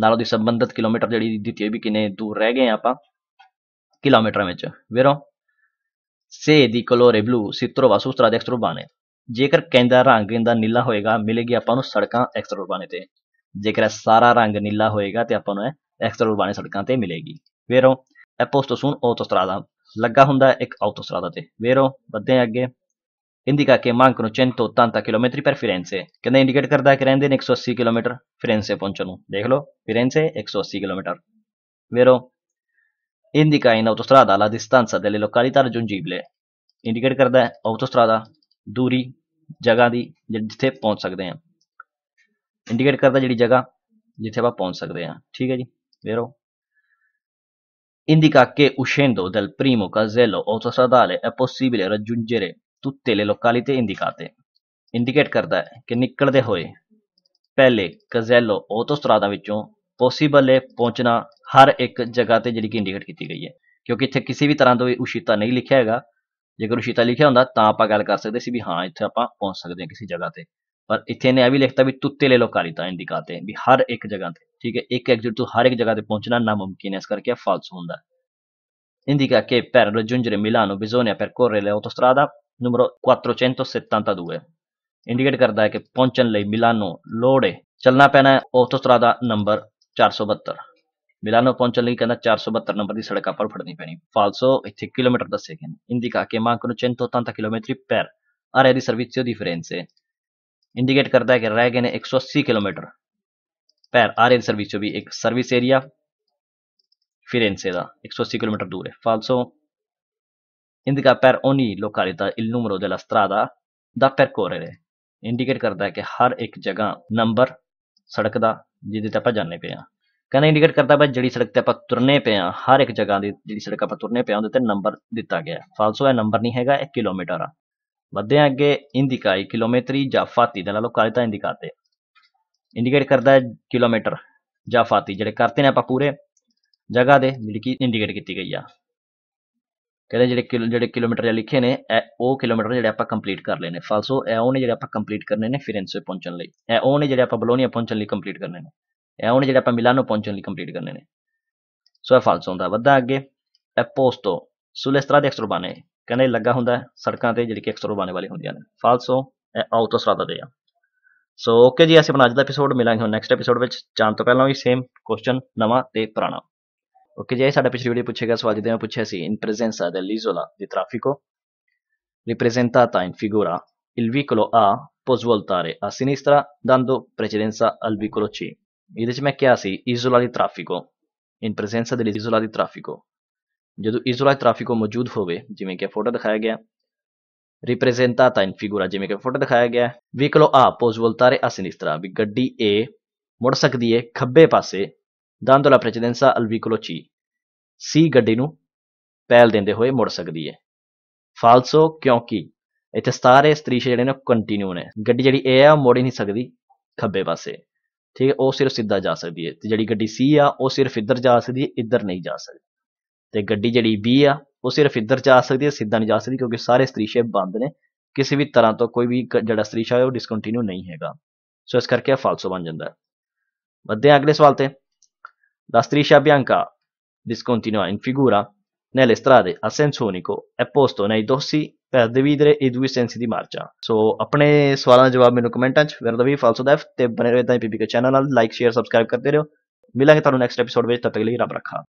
ਨਾਲ ਉਹਦੀ ਸੰਬੰਧਿਤ ਕਿਲੋਮੀਟਰ ਜਿਹੜੀ ਦਿੱਤੀ ਹੈ ਵੀ ਕਿੰਨੇ ਦੂਰ ਰਹਿ ਗਏ ਆਪਾਂ ਕਿਲੋਮੀਟਰਾਂ ਵਿੱਚ ਵੇਰੋਂ ਸੇ ਦੀ colore ਬਲੂ si trova ਦੇ strade extraurbane. ਜੇਕਰ ਕਹਿੰਦਾ ਰੰਗ ਇਹਦਾ ਨੀਲਾ ਹੋਏਗਾ ਮਿਲੇਗੀ ਆਪਾਂ ਨੂੰ ਸੜਕਾਂ ਐਕਸਟਰੋਬਾਨੇ ਤੇ ਜੇਕਰ ਸਾਰਾ ਰੰਗ ਨੀਲਾ ਹੋਏਗਾ ਤੇ ਆਪਾਂ ਨੂੰ ਐਕਸਟਰੋਬਾਨੇ ਸੜਕਾਂ ਤੇ ਮਿਲੇਗੀ ਵੇਰੋ ਇਹ ਪੋਸਟ ਸੁਣ ਆਟੋਸਟਰਾਦਾ ਲੱਗਾ ਹੁੰਦਾ ਇੱਕ ਆਟੋਸਟਰਾਦਾ ਤੇ ਵੇਰੋ ਵੱਧਦੇ ਅੱਗੇ ਕੇ che ਨੂੰ 180 ਕਿਲੋਮੀਟਰ ਪਰ Firenze ਕਹਿੰਦਾ ਇੰਡੀਕੇਟ ਕਰਦਾ ਕਿ ਰਹਿੰਦੇ ਨੇ 180 ਕਿਲੋਮੀਟਰ ਫਿਰੈਂਸੇ ਪਹੁੰਚਣ ਨੂੰ ਦੇਖ ਲਓ ਫਿਰੈਂਸੇ 180 ਕਿਲੋਮੀਟਰ ਵੇਰੋ indica in autostrada la distanza delle località raggiungibile indicate ਕਰਦਾ ਹੈ autostrada duri jagah di jithe pahunch sakde ਹਾਂ indicate ਕਰਦਾ ਜਿਹੜੀ ਜਗ੍ਹਾ jithe ਆਪਾਂ pahunch sakde ਹਾਂ Theek hai ji? Vero. indica che uscendo dal primo casello autostradale è possibile raggiungere tutte le località indicate indicate ਕਰਦਾ hai ਕਿ nikalde hoye pehle casello autostrada vichon possible ਹੈ ਪਹੁੰਚਣਾ ਹਰ ਇੱਕ ਜਗ੍ਹਾ ਤੇ ਜਿਹੜੀ ਕਿ ਇੰਡੀਕੇਟ ਕੀਤੀ ਗਈ ਹੈ ਕਿਉਂਕਿ ਇੱਥੇ ਕਿਸੇ ਵੀ ਤਰ੍ਹਾਂ ਦਾ ਵੀ ਉਸ਼ਿਤਾ ਨਹੀਂ ਲਿਖਿਆ ਹੈਗਾ ਜੇਕਰ ਉਸ਼ਿਤਾ ਲਿਖਿਆ ਹੁੰਦਾ ਤਾਂ ਆਪਾਂ ਗੱਲ ਕਰ ਸਕਦੇ ਸੀ ਵੀ ਹਾਂ ਇੱਥੇ ਆਪਾਂ ਪਹੁੰਚ ਸਕਦੇ ਹਾਂ ਕਿਸੇ ਜਗ੍ਹਾ ਤੇ पर इतने अभी लिखता भी तुत्ते ले लो कारिता इन दिखाते हैं भी हर एक जगह पे ठीक है एक एग्जिट तो हर एक जगह पे पहुंचना नामुमकिन है इस करके फालतू होंगे Indica che per raggiungere Milano bisogna percorrere l'autostrada numero 472. Indicate करता है कि पहुंचने लिए मिलानो लोड़े चलना पैना ऑटोस्ट्रादा नंबर चार सौ बहत्तर मिलानो पहुंचने लगी कहना चार सौ बहत्तर नंबर की सड़क पर फड़नी पैनी फालसो इतने किलोमीटर दस्से गए इंडिका के मां को चिन्ह तोता किलोमीटर पैर आ रही सर्विस डिफरेंस है इंडिकेट करता है कि रह गए एक सौ अस्सी किलोमीटर पैर आ रही सर्विस भी एक सर्विस एरिया फिरेंसे का एक सौ अस्सी किलोमीटर दूर है फालसो इंडिका पैर ओनी लोकालिता इल नूमरो दे स्त्रादा दा पैर कोरे इंडिकेट करता है कि हर एक जगह नंबर सड़क का ਜਿਹਦੇ ਤੇ ਆਪਾਂ ਜਾਣੇ ਪਿਆ ਕਹਿੰਦਾ ਇੰਡੀਕੇਟ ਕਰਦਾ ਬਈ ਜਿਹੜੀ ਸੜਕ ਤੇ ਆਪਾਂ ਤੁਰਨੇ ਪਏ ਆ ਹਰ ਇੱਕ ਜਗ੍ਹਾ ਦੀ ਜਿਹੜੀ ਸੜਕ ਆਪਾਂ ਤੁਰਨੇ ਪਏ ਆ ਉਹਦੇ ਤੇ ਨੰਬਰ ਦਿੱਤਾ ਗਿਆ ਫਾਲਸੋ ਇਹ ਨੰਬਰ ਨਹੀਂ ਹੈਗਾ ਇਹ ਕਿਲੋਮੀਟਰ ਆ ਵੱਧਦੇ ਆ ਅੱਗੇ ਇੰਦਿਕਾਈ ਕਿਲੋਮੀਟਰੀ ਜਾਂ ਫਾਤੀ ਦਾ ਲਾ ਲਓ ਕਾਇਤਾ ਇੰਦਿਕਾਤੇ ਇੰਡੀਕੇਟ ਕਰਦਾ ਹੈ ਕਿਲੋਮੀਟਰ ਜਾਂ ਫਾਤੀ ਜਿਹੜੇ ਕਰਤੇ ਨੇ ਆਪਾਂ ਪੂਰੇ ਜਗ੍ਹਾ ਦੇ ਜਿਹੜੀ ਕੀ ਇੰਡੀਕੇਟ ਕੀਤੀ ਗਈ ਆ ਕਹਿੰਦੇ ਜਿਹੜੇ ਕਿਲੋ ਜਿਹੜੇ ਕਿਲੋਮੀਟਰ ਜਿਹੜੇ ਲਿਖੇ ਨੇ ਉਹ ਕਿਲੋਮੀਟਰ ਜਿਹੜੇ ਆਪਾਂ ਕੰਪਲੀਟ ਕਰ ਲੈਨੇ ਫਾਲਸੋ ਇਹ ਉਹ ਨੇ ਜਿਹੜੇ ਆਪਾਂ ਕੰਪਲੀਟ ਕਰਨੇ ਨੇ ਫਿਰੈਂਸੇ ਪਹੁੰਚਣ ਲਈ ਇਹ ਉਹ ਨੇ ਜਿਹੜੇ ਆਪਾਂ ਬਲੋਨੀਆ ਪਹੁੰਚਣ ਲਈ ਕੰਪਲੀਟ ਕਰਨੇ ਨੇ ਇਹ ਉਹ ਨੇ ਜਿਹੜੇ ਆਪਾਂ ਮਿਲਾਨੋ ਪਹੁੰਚਣ ਲਈ ਕੰਪਲੀਟ ਕਰਨੇ ਨੇ ਸੋ ਇਹ ਫਾਲਸੋ ਹੁੰਦਾ ਵੱਧਾ ਅੱਗੇ ਇਹ ਪੋਸਟੋ ਸੁਲੇਸਤਰਾ ਦੇ ਐਕਸਟਰੋਬਾਨੇ ਕਹਿੰਦੇ ਲੱਗਾ ਹੁੰਦਾ ਸੜਕਾਂ ਤੇ ਜਿਹੜੀ ਕਿ ਐਕਸਟਰੋਬਾਨੇ ਵਾਲੇ ਹੁੰਦੀਆਂ ਨੇ ਫਾਲਸੋ ਇਹ ਆਊਟੋ ਸਰਾਦਾ ਦੇ ਆ ਸੋ ਓਕੇ ਜੀ ਅਸੀਂ ਆਪਣਾ ਅੱਜ ਦਾ ਐਪੀਸੋਡ ਮਿਲਾਂਗੇ ਹੁਣ ਨੈਕਸਟ ਐਪੀਸੋਡ ਵਿੱਚ ਜਾਣ ਤੋਂ ਪਹਿਲਾਂ ਵੀ ਸੇਮ ਕੁਐਸਚਨ ਨਵਾਂ ਤੇ ਪੁਰਾਣਾ ਓਕੇ ਜੀ ਸਾਡਾ ਪਿਛਲੀ ਵੀਡੀਓ ਪੁੱਛੇਗਾ ਸਵਾਲ ਜਿਹਦੇ ਮੈਂ ਪੁੱਛਿਆ ਸੀ ਇਨ ਪ੍ਰੈਜ਼ੈਂਸਾ dell'isola di traffico ripresentata in figura il vicolo A può svoltare a sinistra dando precedenza al vicolo C ਇਹਦੇ ਚ ਮੈਂ ਕਿਹਾ ਸੀ di traffico in presenza dell'isola di traffico ਜਦੋਂ ਇਜ਼ੋਲਾ di traffico ਮੌਜੂਦ ਹੋਵੇ ਜਿਵੇਂ ਕਿ ਫੋਟੋ ਦਿਖਾਇਆ ਗਿਆ ripresentata in figura ਜਿਵੇਂ ਕਿ ਫੋਟੋ ਦਿਖਾਇਆ ਗਿਆ vicolo A può svoltare a sinistra ਵੀ ਗੱਡੀ A ਮੁੜ ਸਕਦੀ ਹੈ ਖੱਬੇ ਪਾਸੇ dando ਲਾ precedenza al vicolo ਸੀ ਸੀ ਗੱਡੀ ਨੂੰ ਪਹਿਲ ਦਿੰਦੇ ਹੋਏ ਮੁੜ ਸਕਦੀ ਹੈ ਫਾਲਸੋ ਕਿਉਂਕਿ ਇੱਥੇ ਸਾਰੇ ਸਤਰੀ ਜਿਹੜੇ ਨੇ ਕੰਟੀਨਿਊ ਨੇ ਗੱਡੀ ਜਿਹੜੀ A ਆ ਮੁੜ ਹੀ ਨਹੀਂ ਸਕਦੀ ਖੱਬੇ ਪਾਸੇ ਠੀਕ ਹੈ ਉਹ ਸਿਰਫ ਸਿੱਧਾ ਜਾ ਸਕਦੀ ਹੈ ਤੇ ਜਿਹੜੀ ਗੱਡੀ C ਆ ਉਹ ਸਿਰਫ ਇੱਧਰ ਜਾ ਸਕਦੀ ਹੈ ਇੱਧਰ ਨਹੀਂ ਜਾ ਸਕਦੀ ਤੇ ਗੱਡੀ ਜਿਹੜੀ B ਆ ਉਹ ਸਿਰਫ ਇੱਧਰ ਜਾ ਸਕਦੀ ਹੈ ਸਿੱਧਾ ਨਹੀਂ ਜਾ ਸਕਦੀ ਕਿਉਂਕਿ ਸਾਰੇ ਸ਼ੇਪ ਬੰਦ ਨੇ ਕਿਸੇ ਵੀ ਤਰ੍ਹਾਂ ਤੋਂ ਕੋਈ ਵੀ ਜਿਹੜਾ ਸਤਰੀਸ਼ਾ ਹੈ ਉਹ ਡਿਸਕੰਟੀਨਿਊ ਨਹੀਂ ਹੈਗਾ ਸੋ ਇਸ ਕਰਕੇ ਇਹ ਫਾਲਸੋ ਬਣ ਜਾਂਦਾ ਹੈ ਵਧਦੇ ਅਗਲੇ ਸਵਾਲ ਤੇ La striscia bianca discontinua in figura nelle strade a senso unico è posto nei dossi per dividere i due sensi di marcia. So, अपने सवाल का जवाब मेरे कमेंट मेरा रवि फालसो दैफ ते बने रहे पीपी के चैनल लाइक शेयर सब्सक्राइब करते रहो मिलेंगे ਤੁਹਾਨੂੰ नेक्स्ट एपिसोड ਵਿੱਚ ਤਦ ਤੱਕ ਲਈ ਰੱਬ ਰੱਖਾ